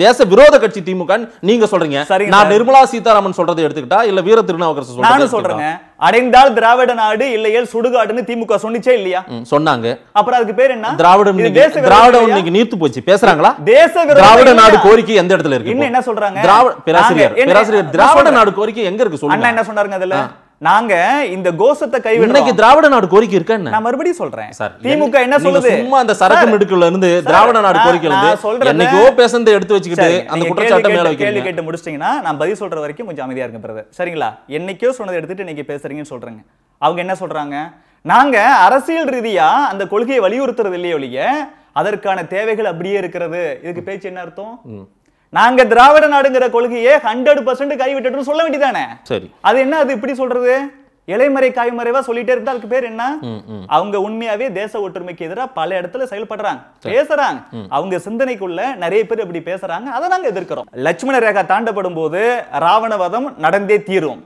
தேச விரோத கட்சி திமுக நீங்க சொல்றீங்க சரி நான்
நிர்மலா சீதாராமன் சொல்றதை எடுத்துக்கிட்டா இல்ல வீர திருநாவுக்கரசு நானும் சொல்றேங்க அடைந்தால் திராவிட நாடு இல்லையே சுடுகாடுன்னு திமுக சொன்னிச்சே இல்லையா சொன்னாங்க அப்புறம் அதுக்கு பேர் என்ன திராவிடம் திராவிடம் நீங்க
நீர்த்து போச்சு பேசுறாங்களா தேச திராவிட நாடு கோரிக்கை எந்த இடத்துல இருக்கு என்ன சொல்றாங்க திராவிட பேராசிரியர் பேராசிரியர் திராவிட நாடு
கோரிக்கை எங்க இருக்கு சொல்லுங்க என்ன சொன்னாருங்க அதுல நாங்க இந்த கோஷத்தை கைவிட திராவிட
நாடு கோரிக்கை இருக்கா
நான் மறுபடியும் சொல்றேன் திமுக என்ன சொல்லுது சும்மா அந்த சரக்கு மிடுக்குல
இருந்து திராவிட நாடு கோரிக்கை இருந்து சொல்றேன் ஓ பேசந்த எடுத்து வச்சிட்டு அந்த குற்றச்சாட்டை மேல கேள்வி கேட்டு
முடிச்சிட்டீங்கன்னா நான் பதில் சொல்ற வரைக்கும் கொஞ்சம் அமைதியா இருங்க பிரதர் சரிங்களா என்னைக்கோ சொன்னதை எடுத்துட்டு நீங்க பேசுறீங்கன்னு சொல்றங்க அவங்க என்ன சொல்றாங்க நாங்க அரசியல் ரீதியா அந்த கொள்கையை வலியுறுத்துறது இல்லையே ஒழிய அதற்கான தேவைகள் அப்படியே இருக்கிறது இதுக்கு பேச்சு என்ன அர்த்தம் நாங்க திராவிட நாடுங்கிற கொள்கையை ஹண்ட்ரட் பர்சன்ட் கைவிட்டுட்டோம் சொல்ல வேண்டியதானே சரி அது என்ன அது இப்படி சொல்றது இலைமறை காய்மறைவா சொல்லிட்டே இருந்தா அதுக்கு பேர் என்ன அவங்க உண்மையாவே தேச ஒற்றுமைக்கு எதிராக பல இடத்துல செயல்படுறாங்க பேசுறாங்க அவங்க சிந்தனைக்குள்ள நிறைய பேர் இப்படி பேசுறாங்க அதை நாங்க எதிர்க்கிறோம் லட்சுமண ரேகா தாண்டப்படும் போது ராவணவதம் நடந்தே தீரும்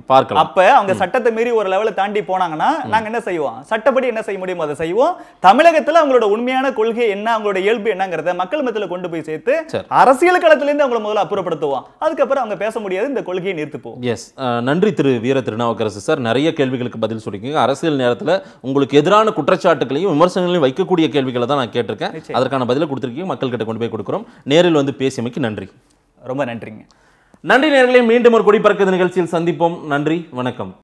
அப்ப அவங்க சட்டத்தை மீறி ஒரு லெவல தாண்டி போனாங்கன்னா நாங்க என்ன செய்வோம் சட்டப்படி என்ன செய்ய முடியுமோ அதை செய்வோம் தமிழகத்துல அவங்களோட உண்மையான கொள்கை என்ன அவங்களோட இயல்பு என்னங்கிறத மக்கள் மத்தியில கொண்டு போய் சேர்த்து அரசியல் இருந்து அவங்கள முதல்ல அப்புறப்படுத்துவோம் அதுக்கப்புறம் அவங்க பேச முடியாது இந்த கொள்கையை நிறுத்துப்போம்
எஸ் நன்றி திரு வீர திருநாவுக்கரசு சார் நிறைய கேள்வி கேள்விகளுக்கு பதில் சொல்லிக்கோங்க அரசியல் நேரத்தில் உங்களுக்கு எதிரான குற்றச்சாட்டுகளையும் விமர்சனங்களையும் வைக்கக்கூடிய கேள்விகளை தான் நான் கேட்டிருக்கேன் அதற்கான பதிலை கொடுத்துருக்கீங்க மக்கள்கிட்ட கொண்டு போய் கொடுக்குறோம் நேரில் வந்து பேசியமைக்கு நன்றி ரொம்ப நன்றிங்க நன்றி நேர்களையும் மீண்டும் ஒரு குடிபறக்குது நிகழ்ச்சியில் சந்திப்போம் நன்றி வணக்கம்